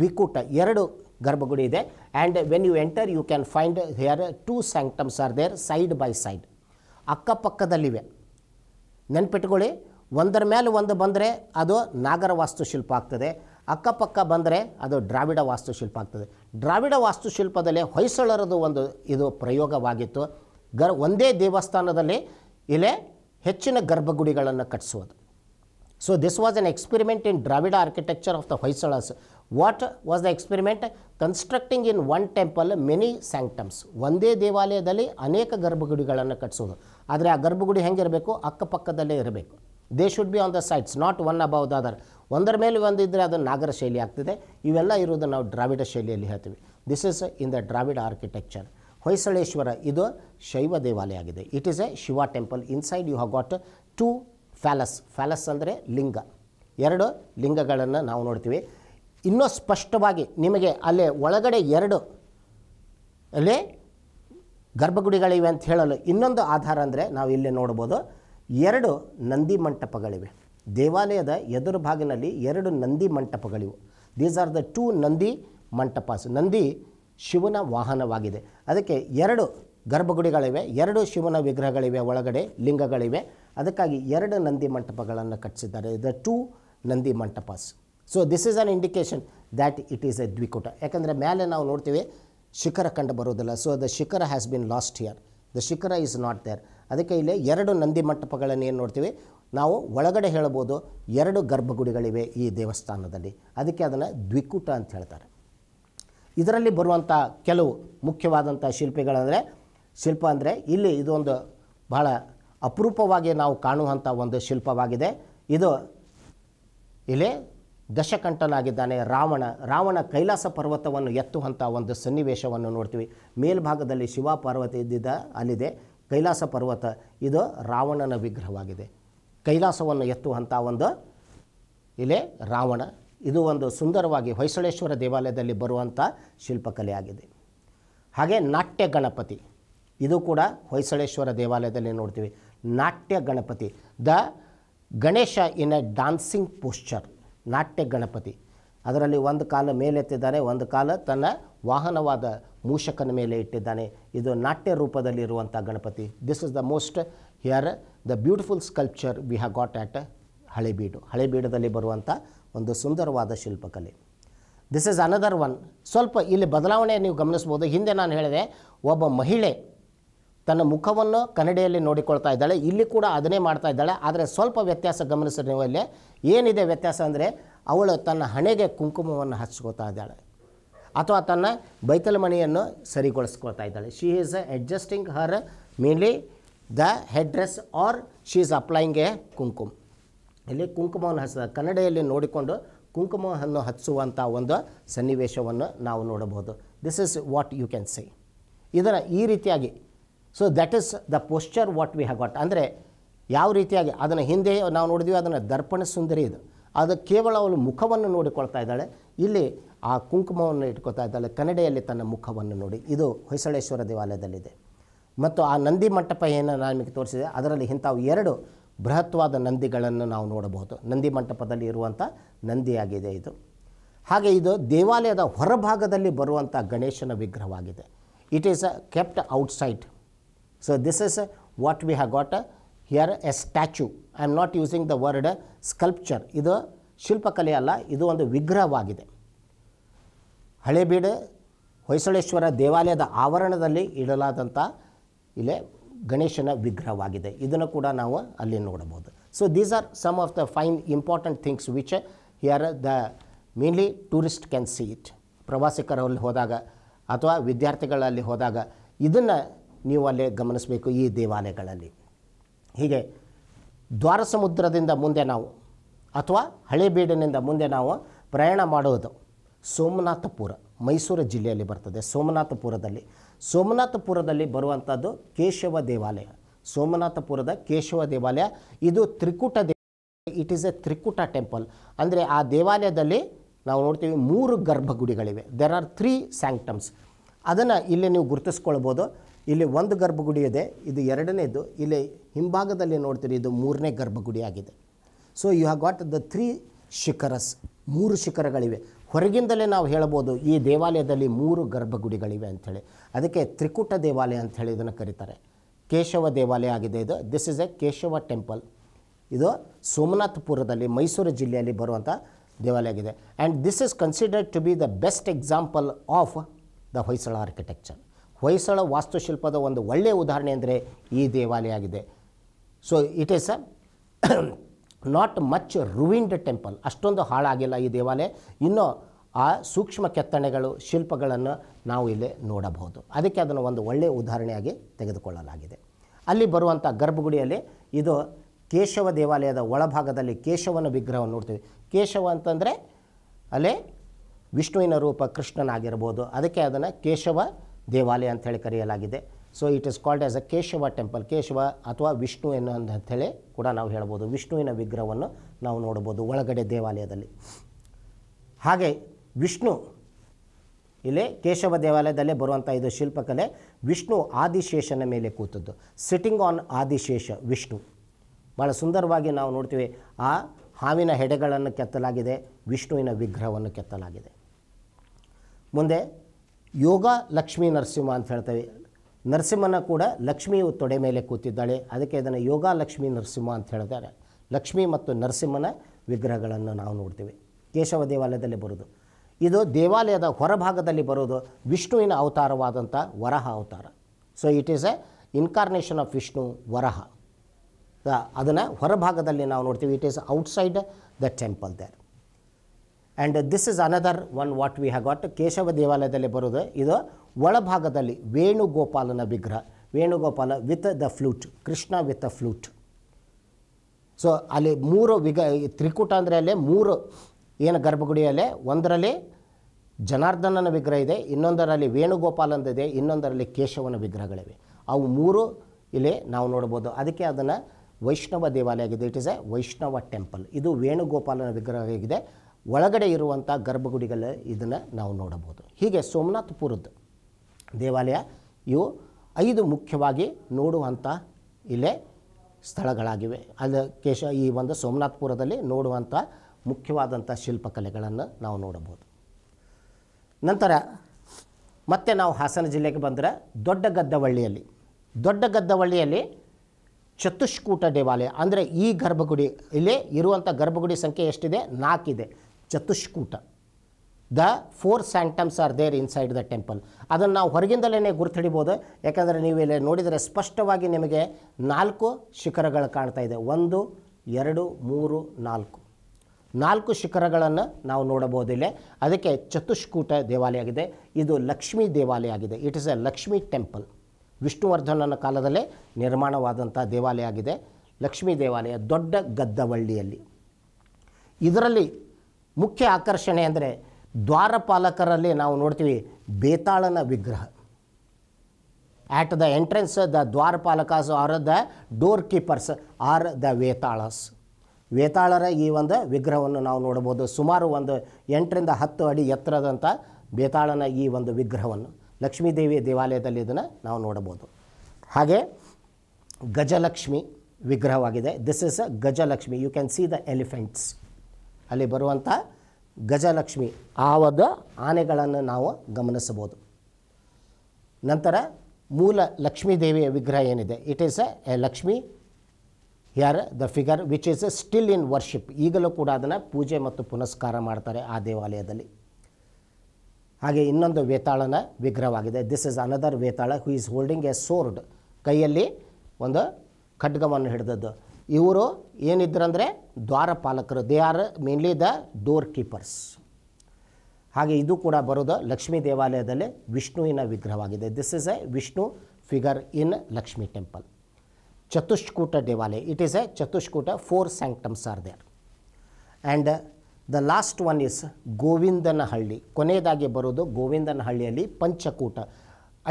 dvikuta ಎರಡು ಗರ್ಭಗುಡಿ ಇದೆ and when you enter you can find here two sanctums are there side by side ಅಕ್ಕಪಕ್ಕದಲ್ಲಿವೆ ನೆನ್ಪಿಟ್ಕೊಳ್ಳಿ ಒಂದರ ಮೇಲೆ ಒಂದು ಬಂದರೆ ಅದು ನಾಗರ ವಾಸ್ತುಶಿಲ್ಪ ಆಗ್ತದೆ ಅಕ್ಕಪಕ್ಕ ಬಂದರೆ ಅದು ದ್ರಾವಿಡ ವಾಸ್ತುಶಿಲ್ಪ ಆಗ್ತದೆ ದ್ರಾವಿಡ ವಾಸ್ತುಶಿಲ್ಪದಲ್ಲಿ ಹೊಯ್ಸಳರದು ಒಂದು ಇದು ಪ್ರಯೋಗವಾಗಿತ್ತು ಗರ್ ಒಂದೇ ದೇವಸ್ಥಾನದಲ್ಲಿ ಇಲ್ಲೇ ಹೆಚ್ಚಿನ ಗರ್ಭಗುಡಿಗಳನ್ನು ಕಟ್ಟಿಸುವುದು so this was an experiment in Dravida architecture of the Hoysalas what was the experiment constructing in one temple many sanctums ಒಂದೇ ದೇವಾಲಯದಲ್ಲಿ ಅನೇಕ ಗರ್ಭಗುಡಿಗಳನ್ನು ಕಟ್ಟಿಸೋದು ಆದರೆ ಆ ಗರ್ಭಗುಡಿ ಹೆಂಗಿರಬೇಕು ಅಕ್ಕಪಕ್ಕದಲ್ಲೇ ಇರಬೇಕು they should be on the sides not one above the other ಒಂದರ ಮೇಲೆ ಒಂದಿದ್ದರೆ ಅದು ನಾಗರ ಶೈಲಿ ಆಗ್ತದೆ ಇವೆಲ್ಲ ಇರುವುದು ನಾವು ದ್ರಾವಿಡ ಶೈಲಿಯಲ್ಲಿ ಹೇಳ್ತೀವಿ this is in the Dravida architecture Hoysaleshwara ಇದು ಶೈವ ದೇವಾಲಯ ಆಗಿದೆ it is a Shiva temple inside you have got two phallus phallus ಅಂದರೆ ಲಿಂಗ ಎರಡು ಲಿಂಗಗಳನ್ನು ನಾವು ನೋಡ್ತೀವಿ ಇನ್ನೂ ಸ್ಪಷ್ಟವಾಗಿ ನಿಮಗೆ ಅಲ್ಲಿ ಒಳಗಡೆ ಎರಡು ಅಲ್ಲಿ ಗರ್ಭಗುಡಿಗಳಿವೆ ಅಂತ ಹೇಳಲು ಇನ್ನೊಂದು ಆಧಾರ ಅಂದರೆ ನಾವು ಇಲ್ಲಿ ನೋಡ್ಬೋದು ಎರಡು ನಂದಿ ಮಂಟಪಗಳಿವೆ ದೇವಾಲಯದ ಎದುರು ಭಾಗಿನಲ್ಲಿ ಎರಡು ನಂದಿ ಮಂಟಪಗಳಿವೆ these are the two Nandi mantapas Nandi ಶಿವನ ವಾಹನವಾಗಿದೆ ಅದಕ್ಕೆ ಎರಡು ಗರ್ಭಗುಡಿಗಳಿವೆ ಎರಡು ಶಿವನ ವಿಗ್ರಹಗಳಿವೆ ಒಳಗಡೆ ಲಿಂಗಗಳಿವೆ ಅದಕ್ಕಾಗಿ ಎರಡು ನಂದಿ ಮಂಟಪಗಳನ್ನು ಕಟ್ಟಿಸಿದ್ದಾರೆ the two Nandi mantapas so this is an indication that it is a dvikuta ಯಾಕಂದರೆ ಮೇಲೆ ನಾವು ನೋಡ್ತೀವಿ ಶಿಖರ ಕಂಡು ಬರೋದಿಲ್ಲ so the shikhara has been lost year the shikhara is not there ಅದಕ್ಕೆ ಇಲ್ಲಿ ಎರಡು ನಂದಿ ಮಂಟಪಗಳನ್ನು ಏನು ನೋಡ್ತೀವಿ ನಾವು ಒಳಗಡೆ ಹೇಳ್ಬೋದು ಎರಡು ಗರ್ಭಗುಡಿಗಳಿವೆ ಈ ದೇವಸ್ಥಾನದಲ್ಲಿ ಅದಕ್ಕೆ ಅದನ್ನು ದ್ವಿಕೂಟ ಅಂತ ಹೇಳ್ತಾರೆ ಇದರಲ್ಲಿ ಬರುವಂಥ ಕೆಲವು ಮುಖ್ಯವಾದಂಥ ಶಿಲ್ಪಿಗಳಂದರೆ ಶಿಲ್ಪ ಅಂದರೆ ಇಲ್ಲಿ ಇದೊಂದು ಬಹಳ ಅಪರೂಪವಾಗಿ ನಾವು ಕಾಣುವಂಥ ಒಂದು ಶಿಲ್ಪವಾಗಿದೆ ಇದು ಇಲ್ಲಿ ದಶಕಂಠನಾಗಿದ್ದಾನೆ ರಾವಣ ರಾವಣ ಕೈಲಾಸ ಪರ್ವತವನ್ನು ಎತ್ತುವಂಥ ಒಂದು ಸನ್ನಿವೇಶವನ್ನು ನೋಡ್ತೀವಿ ಮೇಲ್ಭಾಗದಲ್ಲಿ ಶಿವ ಪಾರ್ವತಿ ಇದ್ದಿದ್ದ ಅಲ್ಲಿದೆ ಕೈಲಾಸ ಪರ್ವತ ಇದು ರಾವಣನ ವಿಗ್ರಹವಾಗಿದೆ ಕೈಲಾಸವನ್ನು ಎತ್ತುವಂಥ ಒಂದು ಇಲ್ಲೇ ರಾವಣ ಇದು ಒಂದು ಸುಂದರವಾಗಿ ಹೊಯ್ಸಳೇಶ್ವರ ದೇವಾಲಯದಲ್ಲಿ ಬರುವಂಥ ಶಿಲ್ಪಕಲೆಯಾಗಿದೆ ಹಾಗೆ ನಾಟ್ಯ ಗಣಪತಿ ಇದು ಕೂಡ ಹೊಯ್ಸಳೇಶ್ವರ ದೇವಾಲಯದಲ್ಲಿ ನೋಡ್ತೀವಿ Natya Ganapati the Ganesha in a dancing posture Natya Ganapati ಅದರಲ್ಲಿ ಒಂದು ಕಾಲ ಮೇಲೆತ್ತಿದ್ದಾನೆ ಒಂದು ಕಾಲು ತನ್ನ ವಾಹನವಾದ ಮೂಷಕನ ಮೇಲೆ ಇಟ್ಟಿದ್ದಾನೆ ಇದು ನಾಟ್ಯ ರೂಪದಲ್ಲಿ ಇರುವಂಥ Ganapati this is the most here the beautiful sculpture we have got at Halebidu ಹಳೆಬೀಡದಲ್ಲಿ ಬರುವಂಥ ಒಂದು ಸುಂದರವಾದ ಶಿಲ್ಪಕಲೆ ದಿಸ್ ಇಸ್ ಅನದರ್ ಒನ್ ಸ್ವಲ್ಪ ಇಲ್ಲಿ ಬದಲಾವಣೆ ನೀವು ಗಮನಿಸ್ಬೋದು ಹಿಂದೆ ನಾನು ಹೇಳಿದೆ ಒಬ್ಬ ಮಹಿಳೆ ತನ್ನ ಮುಖವನ್ನು ಕನ್ನಡಿಯಲ್ಲಿ ನೋಡಿಕೊಳ್ತಾ ಇದ್ದಾಳೆ ಇಲ್ಲಿ ಕೂಡ ಅದನ್ನೇ ಮಾಡ್ತಾ ಇದ್ದಾಳೆ ಆದರೆ ಸ್ವಲ್ಪ ವ್ಯತ್ಯಾಸ ಗಮನಿಸಿದ್ರೆ ನೀವು ಏನಿದೆ ವ್ಯತ್ಯಾಸ ಅಂದರೆ ಅವಳು ತನ್ನ ಹಣೆಗೆ ಕುಂಕುಮವನ್ನು ಹಚ್ಕೋತಾ ಇದ್ದಾಳೆ ಅಥವಾ ತನ್ನ ಬೈತಲ ಮಣಿಯನ್ನು ಸರಿಗೊಳಿಸ್ಕೊಳ್ತಾ ಇದ್ದಾಳೆ she is adjusting her mainly the head dress or she is applying a kumkuma ಇಲ್ಲಿ ಕುಂಕುಮವನ್ನು ಹಚ್ಚ ಕನ್ನಡೆಯಲ್ಲಿ ನೋಡಿಕೊಂಡು ಕುಂಕುಮವನ್ನು ಹಚ್ಚುವಂಥ ಒಂದು ಸನ್ನಿವೇಶವನ್ನು ನಾವು ನೋಡಬಹುದು this is what you can say ಇದರ ಈ ರೀತಿಯಾಗಿ so that is the posture what we have got ಅಂದರೆ ಯಾವ ರೀತಿಯಾಗಿ ಅದನ್ನು ಹಿಂದೆ ನಾವು ನೋಡಿದ್ವಿ ಅದನ್ನು ದರ್ಪಣ ಸುಂದರಿ ಇದು ಅದು ಕೇವಲ ಅವಳು ಮುಖವನ್ನು ನೋಡಿಕೊಳ್ತಾ ಇದ್ದಾಳೆ ಇಲ್ಲಿ ಆ ಕುಂಕುಮವನ್ನು ಇಟ್ಕೊಳ್ತಾ ಇದ್ದಾಳೆ ಕನ್ನಡೆಯಲ್ಲಿ ತನ್ನ ಮುಖವನ್ನು ನೋಡಿ ಇದು ಹೊಯ್ಸಳೇಶ್ವರ ದೇವಾಲಯದಲ್ಲಿದೆ ಮತ್ತು ಆ ನಂದಿ ಮಂಟಪ ಏನು ನಾನು ನಿಮಗೆ ತೋರಿಸಿದೆ ಅದರಲ್ಲಿ ಇಂಥವು ಎರಡು ಬೃಹತ್ವಾದ ನಂದಿಗಳನ್ನು ನಾವು ನೋಡಬಹುದು ನಂದಿ ಮಂಟಪದಲ್ಲಿ ಇರುವಂಥ ನಂದಿಯಾಗಿದೆ ಇದು ಹಾಗೆ ಇದು ದೇವಾಲಯದ ಹೊರಭಾಗದಲ್ಲಿ ಬರುವಂಥ ಗಣೇಶನ ವಿಗ್ರಹವಾಗಿದೆ it is a kept outside So, this is what we have got here a statue. I am not using the word sculpture. ಇದು ಶಿಲ್ಪಕಲೆ ಅಲ್ಲ ಇದು ಒಂದು ವಿಗ್ರಹವಾಗಿದೆ ಹಳೇಬೀಡು ಹೊಯ್ಸಳೇಶ್ವರ ದೇವಾಲಯದ ಆವರಣದಲ್ಲಿ ಇಡಲಾದಂಥ ಇಲ್ಲೇ ಗಣೇಶನ ವಿಗ್ರಹವಾಗಿದೆ ಇದನ್ನು ಕೂಡ ನಾವು ಅಲ್ಲಿ ನೋಡಬಹುದು so these are some of the fine important things which here the mainly tourist can see it ಪ್ರವಾಸಿಗರಲ್ಲಿ ಹೋದಾಗ ಅಥವಾ ವಿದ್ಯಾರ್ಥಿಗಳಲ್ಲಿ ಹೋದಾಗ ಇದನ್ನು ನೀವು ಅಲ್ಲೇ ಗಮನಿಸಬೇಕು ಈ ದೇವಾಲಯಗಳಲ್ಲಿ ಹೀಗೆ ದ್ವಾರ ಸಮುದ್ರದಿಂದ ಮುಂದೆ ನಾವು ಅಥವಾ ಹಳೆಬೀಡಿನಿಂದ ಮುಂದೆ ನಾವು ಪ್ರಯಾಣ ಮಾಡೋದು ಸೋಮನಾಥಪುರ ಮೈಸೂರು ಜಿಲ್ಲೆಯಲ್ಲಿ ಬರ್ತದೆ ಸೋಮನಾಥಪುರದಲ್ಲಿ ಸೋಮನಾಥಪುರದಲ್ಲಿ ಬರುವಂಥದ್ದು ಕೇಶವ ದೇವಾಲಯ ಸೋಮನಾಥಪುರದ ಕೇಶವ ದೇವಾಲಯ ಇದು ತ್ರಿಕೂಟ ದೇವಾಲಯ it is a trikuta temple ಅಂದರೆ ಆ ದೇವಾಲಯದಲ್ಲಿ ನಾವು ನೋಡ್ತೀವಿ ಮೂರು ಗರ್ಭಗುಡಿಗಳಿವೆ ದೆರ್ ಆರ್ ತ್ರೀ ಸ್ಯಾಂಕ್ಟಮ್ಸ್ ಅದನ್ನು ಇಲ್ಲಿ ನೀವು ಗುರುತಿಸ್ಕೊಳ್ಬೋದು ಇಲ್ಲಿ ಒಂದು ಗರ್ಭಗುಡಿ ಇದೆ ಇದು ಎರಡನೇದು ಇಲ್ಲಿ ಹಿಂಭಾಗದಲ್ಲಿ ನೋಡ್ತೀರಿ ಇದು ಮೂರನೇ ಗರ್ಭಗುಡಿ ಆಗಿದೆ so you have got the three shikharas ಮೂರು ಶಿಖರಗಳಿವೆ ಹೊರಗಿಂದಲೇ ನಾವು ಹೇಳ್ಬೋದು ಈ ದೇವಾಲಯದಲ್ಲಿ ಮೂರು ಗರ್ಭಗುಡಿಗಳಿವೆ ಅಂಥೇಳಿ ಅದಕ್ಕೆ ತ್ರಿಕುಟ ದೇವಾಲಯ ಅಂಥೇಳಿ ಇದನ್ನು ಕರೀತಾರೆ ಕೇಶವ ದೇವಾಲಯ ಆಗಿದೆ ಇದು this is a Keshava temple ಇದು ಸೋಮನಾಥಪುರದಲ್ಲಿ ಮೈಸೂರು ಜಿಲ್ಲೆಯಲ್ಲಿ ಬರುವಂಥ ದೇವಾಲಯ ಆಗಿದೆ and this is considered to be the best example of the Hoysala architecture Hoysala ವಾಸ್ತುಶಿಲ್ಪದ ಒಂದು ಒಳ್ಳೆಯ ಉದಾಹರಣೆ ಅಂದರೆ ಈ ದೇವಾಲಯ ಆಗಿದೆ so it is a not much ruined temple ಅಷ್ಟೊಂದು ಹಾಳಾಗಿಲ್ಲ ಈ ದೇವಾಲಯ ಇನ್ನೂ ಆ ಸೂಕ್ಷ್ಮ ಕೆತ್ತನೆಗಳು ಶಿಲ್ಪಗಳನ್ನು ನಾವು ಇಲ್ಲಿ ನೋಡಬಹುದು ಅದಕ್ಕೆ ಅದನ್ನು ಒಂದು ಒಳ್ಳೆಯ ಉದಾಹರಣೆಯಾಗಿ ತೆಗೆದುಕೊಳ್ಳಲಾಗಿದೆ ಅಲ್ಲಿ ಬರುವಂಥ ಗರ್ಭಗುಡಿಯಲ್ಲಿ ಇದು ಕೇಶವ ದೇವಾಲಯದ ಒಳಭಾಗದಲ್ಲಿ ಕೇಶವನ ವಿಗ್ರಹವನ್ನು ನೋಡ್ತೀವಿ ಕೇಶವ ಅಂತಂದರೆ ಅಲ್ಲೇ ವಿಷ್ಣುವಿನ ರೂಪ ಕೃಷ್ಣನಾಗಿರ್ಬೋದು ಅದಕ್ಕೆ ಅದನ್ನು ಕೇಶವ ದೇವಾಲಯ ಅಂಥೇಳಿ ಕರೆಯಲಾಗಿದೆ so it is called as a Keshava temple Keshava ಅಥವಾ ವಿಷ್ಣು ಎನ್ನು ಅಂತೇಳಿ ಕೂಡ ನಾವು ಹೇಳ್ಬೋದು ವಿಷ್ಣುವಿನ ವಿಗ್ರಹವನ್ನು ನಾವು ನೋಡ್ಬೋದು ಒಳಗಡೆ ದೇವಾಲಯದಲ್ಲಿ ಹಾಗೆ ವಿಷ್ಣು ಇಲ್ಲಿ ಕೇಶವ ದೇವಾಲಯದಲ್ಲೇ ಬರುವಂಥ ಇದು ಶಿಲ್ಪಕಲೆ ವಿಷ್ಣು ಆದಿಶೇಷನ ಮೇಲೆ ಕೂತದ್ದು ಸಿಟ್ಟಿಂಗ್ ಆನ್ ಆದಿಶೇಷ ವಿಷ್ಣು ಭಾಳ ಸುಂದರವಾಗಿ ನಾವು ನೋಡ್ತೀವಿ ಆ ಹಾವಿನ ಹೆಡೆಗಳನ್ನು ಕೆತ್ತಲಾಗಿದೆ ವಿಷ್ಣುವಿನ ವಿಗ್ರಹವನ್ನು ಕೆತ್ತಲಾಗಿದೆ ಮುಂದೆ ಯೋಗ ಲಕ್ಷ್ಮೀ ನರಸಿಂಹ ಅಂತ ಹೇಳ್ತೇವೆ ನರಸಿಂಹನ ಕೂಡ ಲಕ್ಷ್ಮಿಯು ತೊಡೆ ಮೇಲೆ ಕೂತಿದ್ದಾಳೆ ಅದಕ್ಕೆ ಇದನ್ನು ಯೋಗ ಲಕ್ಷ್ಮೀ ನರಸಿಂಹ ಅಂತ ಹೇಳ್ತಾರೆ ಲಕ್ಷ್ಮಿ ಮತ್ತು ನರಸಿಂಹನ ವಿಗ್ರಹಗಳನ್ನು ನಾವು ನೋಡ್ತೀವಿ ಕೇಶವ ದೇವಾಲಯದಲ್ಲಿ ಬರೋದು ಇದು ದೇವಾಲಯದ ಹೊರಭಾಗದಲ್ಲಿ ಬರೋದು ವಿಷ್ಣುವಿನ ಅವತಾರವಾದಂಥ ವರಹ ಅವತಾರ so it is a incarnation of Vishnu Varaha ಅದನ್ನು ಹೊರಭಾಗದಲ್ಲಿ ನಾವು ನೋಡ್ತೀವಿ it is outside the temple there and this is another one what we have got Keshava ದೇವಾಲಯದಲ್ಲಿ ಬರೋದು ಇದು ಒಳಭಾಗದಲ್ಲಿ ವೇಣುಗೋಪಾಲನ ವಿಗ್ರಹ Venugopala with the flute Krishna with the flute so ಅಲ್ಲಿ ಮೂರು ವಿಗ ತ್ರಿಕೂಟ ಅಂದರೆ ಅಲ್ಲಿ ಮೂರು ಏನು ಗರ್ಭಗುಡಿಯಲ್ಲೇ ಒಂದರಲ್ಲಿ ಜನಾರ್ದನನ ವಿಗ್ರಹ ಇದೆ ಇನ್ನೊಂದರಲ್ಲಿ ವೇಣುಗೋಪಾಲಂದಿದೆ ಇನ್ನೊಂದರಲ್ಲಿ ಕೇಶವನ ವಿಗ್ರಹಗಳಿವೆ ಅವು ಮೂರು ಇಲ್ಲಿ ನಾವು ನೋಡ್ಬೋದು ಅದಕ್ಕೆ ಅದನ್ನು ವೈಷ್ಣವ ದೇವಾಲಯ ಆಗಿದೆ it is a Vaishnava temple ಇದು ವೇಣುಗೋಪಾಲನ ವಿಗ್ರಹ ಆಗಿದೆ ಒಳಗಡೆ ಇರುವಂಥ ಗರ್ಭಗುಡಿಗಳ ಇದನ್ನು ನಾವು ನೋಡಬಹುದು ಹೀಗೆ ಸೋಮನಾಥಪುರದ ದೇವಾಲಯ ಇವು ಐದು ಮುಖ್ಯವಾಗಿ ನೋಡುವಂಥ ಇಲ್ಲೇ ಸ್ಥಳಗಳಾಗಿವೆ ಅದು ಕೇಶ ಈ ಒಂದು ಸೋಮನಾಥಪುರದಲ್ಲಿ ನೋಡುವಂಥ ಮುಖ್ಯವಾದಂಥ ಶಿಲ್ಪಕಲೆಗಳನ್ನು ನಾವು ನೋಡಬಹುದು ನಂತರ ಮತ್ತೆ ನಾವು ಹಾಸನ ಜಿಲ್ಲೆಗೆ ಬಂದರೆ ದೊಡ್ಡ ಗದ್ದವಳ್ಳಿಯಲ್ಲಿ ದೊಡ್ಡ ಗದ್ದವಳ್ಳಿಯಲ್ಲಿ ಚತುಷ್ಕೂಟ ದೇವಾಲಯ ಅಂದರೆ ಈ ಗರ್ಭಗುಡಿ ಇಲ್ಲಿ ಇರುವಂಥ ಗರ್ಭಗುಡಿ ಸಂಖ್ಯೆ ಎಷ್ಟಿದೆ ನಾಲ್ಕಿದೆ ಚತುಷ್ಕೂಟ the four sanctums are there inside the temple ಅದನ್ನು ನಾವು ಹೊರಗಿಂದಲೇ ಗುರುತಿಡಿಬೋದು ಯಾಕಂದರೆ ನೀವು ಇಲ್ಲಿ ನೋಡಿದರೆ ಸ್ಪಷ್ಟವಾಗಿ ನಿಮಗೆ ನಾಲ್ಕು ಶಿಖರಗಳು ಕಾಣ್ತಾ ಇದೆ ಒಂದು ಎರಡು ಮೂರು ನಾಲ್ಕು ನಾಲ್ಕು ಶಿಖರಗಳನ್ನು ನಾವು ನೋಡಬಹುದಿಲ್ಲ ಅದಕ್ಕೆ ಚತುಷ್ಕೂಟ ದೇವಾಲಯ ಆಗಿದೆ ಇದು ಲಕ್ಷ್ಮೀ ದೇವಾಲಯ ಆಗಿದೆ it is a Lakshmi temple ವಿಷ್ಣುವರ್ಧನನ ಕಾಲದಲ್ಲೇ ನಿರ್ಮಾಣವಾದಂಥ ದೇವಾಲಯ ಆಗಿದೆ ಲಕ್ಷ್ಮೀ ದೇವಾಲಯ ದೊಡ್ಡ ಗದ್ದವಳ್ಳಿಯಲ್ಲಿ ಇದರಲ್ಲಿ ಮುಖ್ಯ ಆಕರ್ಷಣೆ ಅಂದರೆ ದ್ವಾರಪಾಲಕರಲ್ಲಿ ನಾವು ನೋಡ್ತೀವಿ ಬೇತಾಳನ ವಿಗ್ರಹ at the entrance the dvarapalakas are the door keepers are the vetalas ವೇತಾಳರ ಈ ಒಂದು ವಿಗ್ರಹವನ್ನು ನಾವು ನೋಡ್ಬೋದು ಸುಮಾರು ಒಂದು ಎಂಟರಿಂದ ಹತ್ತು ಅಡಿ ಎತ್ತರದಂಥ ಬೇತಾಳನ ಈ ಒಂದು ವಿಗ್ರಹವನ್ನು ಲಕ್ಷ್ಮೀದೇವಿ ದೇವಾಲಯದಲ್ಲಿ ಇದನ್ನು ನಾವು ನೋಡಬಹುದು ಹಾಗೆ ಗಜಲಕ್ಷ್ಮಿ ವಿಗ್ರಹವಾಗಿದೆ this is a Gajalakshmi you can see the elephants ಅಲ್ಲಿ ಬರುವಂಥ ಗಜಲಕ್ಷ್ಮಿ ಆವದ ಆನೆಗಳನ್ನು ನಾವು ಗಮನಿಸಬಹುದು ನಂತರ ಮೂಲ ಲಕ್ಷ್ಮೀ ದೇವಿಯ ವಿಗ್ರಹ ಏನಿದೆ it is a Lakshmi here the figure which is a still in worship ಈಗಲೂ ಕೂಡ ಅದನ್ನು ಪೂಜೆ ಮತ್ತು ಪುನಸ್ಕಾರ ಮಾಡ್ತಾರೆ ಆ ದೇವಾಲಯದಲ್ಲಿ ಹಾಗೆ ಇನ್ನೊಂದು ವೇತಾಳನ ವಿಗ್ರಹವಾಗಿದೆ this is another vetala who is holding a sword ಕೈಯಲ್ಲಿ ಒಂದು ಖಡ್ಗವನ್ನು ಹಿಡಿದದ್ದು ಇವರು ಏನಿದ್ರಂದರೆ ದ್ವಾರಪಾಲಕರು they are mainly the door keepers ಹಾಗೆ ಇದು ಕೂಡ ಬರೋದು ಲಕ್ಷ್ಮೀ ದೇವಾಲಯದಲ್ಲಿ ವಿಷ್ಣುವಿನ ವಿಗ್ರಹವಾಗಿದೆ this is a Vishnu figure in Lakshmi temple ಚತುಷ್ಕೂಟ ದೇವಾಲಯ it is a chatushkuta four sanctums are there and the last one is Govindanahalli ಕೊನೆಯದಾಗಿ ಬರೋದು ಗೋವಿಂದನಹಳ್ಳಿಯಲ್ಲಿ ಪಂಚಕೂಟ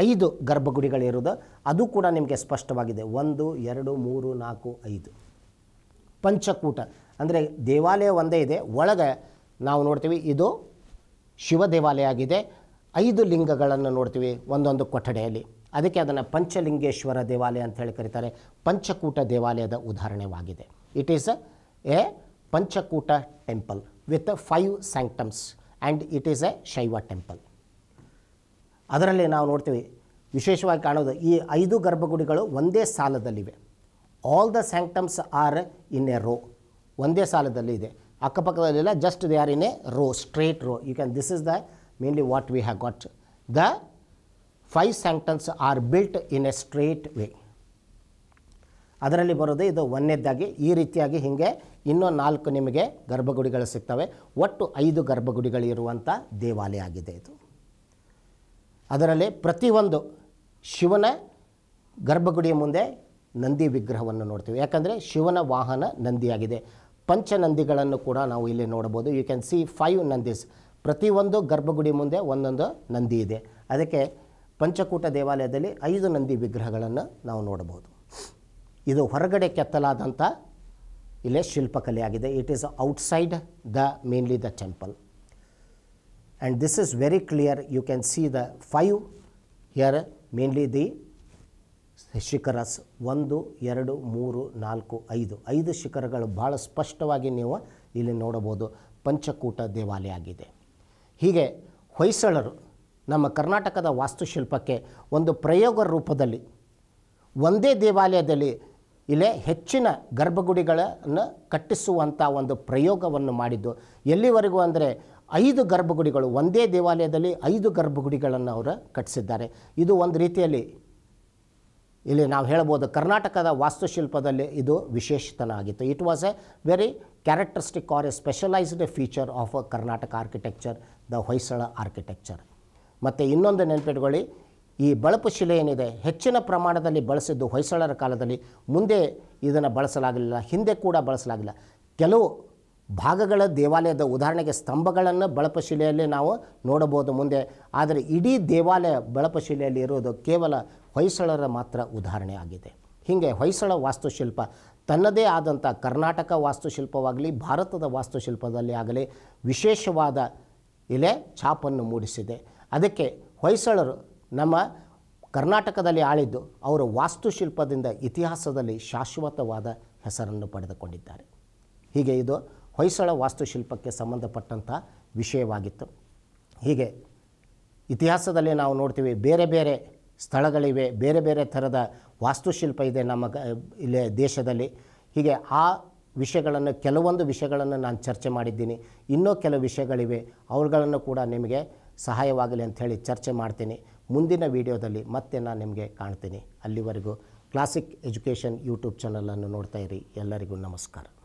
ಐದು ಗರ್ಭಗುಡಿಗಳಿರೋದು ಅದು ಕೂಡ ನಿಮಗೆ ಸ್ಪಷ್ಟವಾಗಿದೆ ಒಂದು ಎರಡು ಮೂರು ನಾಲ್ಕು ಐದು ಪಂಚಕೂಟ ಅಂದರೆ ದೇವಾಲಯ ಒಂದೇ ಇದೆ ಒಳಗೆ ನಾವು ನೋಡ್ತೀವಿ ಇದು ಶಿವ ದೇವಾಲಯ ಆಗಿದೆ ಐದು ಲಿಂಗಗಳನ್ನು ನೋಡ್ತೀವಿ ಒಂದೊಂದು ಕೊಠಡಿಯಲ್ಲಿ ಅದಕ್ಕೆ ಅದನ್ನು ಪಂಚಲಿಂಗೇಶ್ವರ ದೇವಾಲಯ ಅಂತ ಹೇಳಿ ಕರೀತಾರೆ ಪಂಚಕೂಟ ದೇವಾಲಯದ ಉದಾಹರಣೆವಾಗಿದೆ it is a panchakuta temple with five sanctums and it is a Shaiva temple ಅದರಲ್ಲಿ ನಾವು ನೋಡ್ತೀವಿ ವಿಶೇಷವಾಗಿ ಕಾಣೋದು ಈ ಐದು ಗರ್ಭಗುಡಿಗಳು ಒಂದೇ ಸಾಲದಲ್ಲಿವೆ all the sanctums are in a row ಒಂದೇ ಸಾಲದಲ್ಲಿ ಇದೆ ಅಕ್ಕಪಕ್ಕದಲ್ಲೆಲ್ಲ just they are in a row straight row you can this is the mainly what we have got the five sanctums are built in a straight way ಅದರಲ್ಲಿ ಬರೋದು ಇದು ಒಂದನೇದಾಗಿ ಈ ರೀತಿಯಾಗಿ ಹೀಗೆ ಇನ್ನೂ ನಾಲ್ಕು ನಿಮಗೆ ಗರ್ಭಗುಡಿಗಳು ಸಿಗ್ತವೆ ಒಟ್ಟು ಐದು ಗರ್ಭಗುಡಿಗಳು ಇರುವಂಥ ದೇವಾಲಯ ಆಗಿದೆ ಇದು ಅದರಲ್ಲಿ ಪ್ರತಿಯೊಂದು ಶಿವನ ಗರ್ಭಗುಡಿಯ ಮುಂದೆ ನಂದಿ ವಿಗ್ರಹವನ್ನು ನೋಡ್ತೀವಿ ಯಾಕಂದರೆ ಶಿವನ ವಾಹನ ನಂದಿಯಾಗಿದೆ ಪಂಚನಂದಿಗಳನ್ನು ಕೂಡ ನಾವು ಇಲ್ಲಿ ನೋಡ್ಬೋದು you can see five Nandis ಪ್ರತಿಯೊಂದು ಗರ್ಭಗುಡಿ ಮುಂದೆ ಒಂದೊಂದು ನಂದಿ ಇದೆ ಅದಕ್ಕೆ ಪಂಚಕೂಟ ದೇವಾಲಯದಲ್ಲಿ ಐದು ನಂದಿ ವಿಗ್ರಹಗಳನ್ನು ನಾವು ನೋಡ್ಬೋದು ಇದು ಹೊರಗಡೆ ಕೆತ್ತಲಾದಂಥ ಇಲ್ಲೇ ಶಿಲ್ಪಕಲೆಯಾಗಿದೆ it is outside the mainly the temple and this is very clear you can see the five here mainly the shikharas ಒಂದು ಎರಡು ಮೂರು ನಾಲ್ಕು ಐದು ಐದು ಶಿಖರಗಳು ಭಾಳ ಸ್ಪಷ್ಟವಾಗಿ ನೀವು ಇಲ್ಲಿ ನೋಡಬಹುದು ಪಂಚಕೂಟ ದೇವಾಲಯ ಆಗಿದೆ ಹೀಗೆ ಹೊಯ್ಸಳರು ನಮ್ಮ ಕರ್ನಾಟಕದ ವಾಸ್ತುಶಿಲ್ಪಕ್ಕೆ ಒಂದು ಪ್ರಯೋಗ ರೂಪದಲ್ಲಿ ಒಂದೇ ದೇವಾಲಯದಲ್ಲಿ ಇಲ್ಲೇ ಹೆಚ್ಚಿನ ಗರ್ಭಗುಡಿಗಳನ್ನು ಕಟ್ಟಿಸುವಂಥ ಒಂದು ಪ್ರಯೋಗವನ್ನು ಮಾಡಿದ್ದು ಎಲ್ಲಿವರೆಗೂ ಅಂದರೆ ಐದು ಗರ್ಭಗುಡಿಗಳು ಒಂದೇ ದೇವಾಲಯದಲ್ಲಿ ಐದು ಗರ್ಭಗುಡಿಗಳನ್ನು ಅವರು ಕಟ್ಟಿಸಿದ್ದಾರೆ ಇದು ಒಂದು ರೀತಿಯಲ್ಲಿ ಇಲ್ಲಿ ನಾವು ಹೇಳ್ಬೋದು ಕರ್ನಾಟಕದ ವಾಸ್ತುಶಿಲ್ಪದಲ್ಲಿ ಇದು ವಿಶೇಷತನ ಆಗಿತ್ತು it was a very characteristic or a specialised feature of Karnataka architecture the Hoysala architecture ಮತ್ತು ಇನ್ನೊಂದು ನೆನಪಿಟ್ಕೊಳ್ಳಿ ಈ ಬಳಪು ಶಿಲೆ ಏನಿದೆ ಹೆಚ್ಚಿನ ಪ್ರಮಾಣದಲ್ಲಿ ಬಳಸಿದ್ದು ಹೊಯ್ಸಳರ ಕಾಲದಲ್ಲಿ ಮುಂದೆ ಇದನ್ನು ಬಳಸಲಾಗಲಿಲ್ಲ ಹಿಂದೆ ಕೂಡ ಬಳಸಲಾಗಿಲ್ಲ ಕೆಲವು ಭಾಗಗಳ ದೇವಾಲಯದ ಉದಾಹರಣೆಗೆ ಸ್ತಂಭಗಳನ್ನು ಬಳಪ ಶಿಲೆಯಲ್ಲಿ ನಾವು ನೋಡಬಹುದು ಮುಂದೆ ಆದರೆ ಇಡೀ ದೇವಾಲಯ ಬಳಪ ಶಿಲೆಯಲ್ಲಿ ಇರುವುದು ಕೇವಲ ಹೊಯ್ಸಳರ ಮಾತ್ರ ಉದಾಹರಣೆ ಆಗಿದೆ ಹೀಗೆ ಹೊಯ್ಸಳ ವಾಸ್ತುಶಿಲ್ಪ ತನ್ನದೇ ಆದಂಥ ಕರ್ನಾಟಕ ವಾಸ್ತುಶಿಲ್ಪವಾಗಲಿ ಭಾರತದ ವಾಸ್ತುಶಿಲ್ಪದಲ್ಲಿ ಆಗಲಿ ವಿಶೇಷವಾದ ಎಲೆ ಛಾಪನ್ನು ಮೂಡಿಸಿದೆ ಅದಕ್ಕೆ ಹೊಯ್ಸಳರು ನಮ್ಮ ಕರ್ನಾಟಕದಲ್ಲಿ ಆಳಿದ್ದು ಅವರ ವಾಸ್ತುಶಿಲ್ಪದಿಂದ ಇತಿಹಾಸದಲ್ಲಿ ಶಾಶ್ವತವಾದ ಹೆಸರನ್ನು ಪಡೆದುಕೊಂಡಿದ್ದಾರೆ ಹೀಗೆ ಇದು ಹೊಯ್ಸಳ ವಾಸ್ತುಶಿಲ್ಪಕ್ಕೆ ಸಂಬಂಧಪಟ್ಟಂಥ ವಿಷಯವಾಗಿತ್ತು ಹೀಗೆ ಇತಿಹಾಸದಲ್ಲಿ ನಾವು ನೋಡ್ತೀವಿ ಬೇರೆ ಬೇರೆ ಸ್ಥಳಗಳಿವೆ ಬೇರೆ ಬೇರೆ ಥರದ ವಾಸ್ತುಶಿಲ್ಪ ಇದೆ ನಮ್ಮ ಇಲ್ಲಿ ದೇಶದಲ್ಲಿ ಹೀಗೆ ಆ ವಿಷಯಗಳನ್ನು ಕೆಲವೊಂದು ವಿಷಯಗಳನ್ನು ನಾನು ಚರ್ಚೆ ಮಾಡಿದ್ದೀನಿ ಇನ್ನೂ ಕೆಲವು ವಿಷಯಗಳಿವೆ ಅವುಗಳನ್ನು ಕೂಡ ನಿಮಗೆ ಸಹಾಯವಾಗಲಿ ಅಂಥೇಳಿ ಚರ್ಚೆ ಮಾಡ್ತೀನಿ ಮುಂದಿನ ವಿಡಿಯೋದಲ್ಲಿ ಮತ್ತೆ ನಾನು ನಿಮಗೆ ಕಾಣ್ತೀನಿ ಅಲ್ಲಿವರೆಗೂ ಕ್ಲಾಸಿಕ್ ಎಜುಕೇಷನ್ ಯೂಟ್ಯೂಬ್ ಚಾನಲನ್ನು ನೋಡ್ತಾ ಇರಿ ಎಲ್ಲರಿಗೂ ನಮಸ್ಕಾರ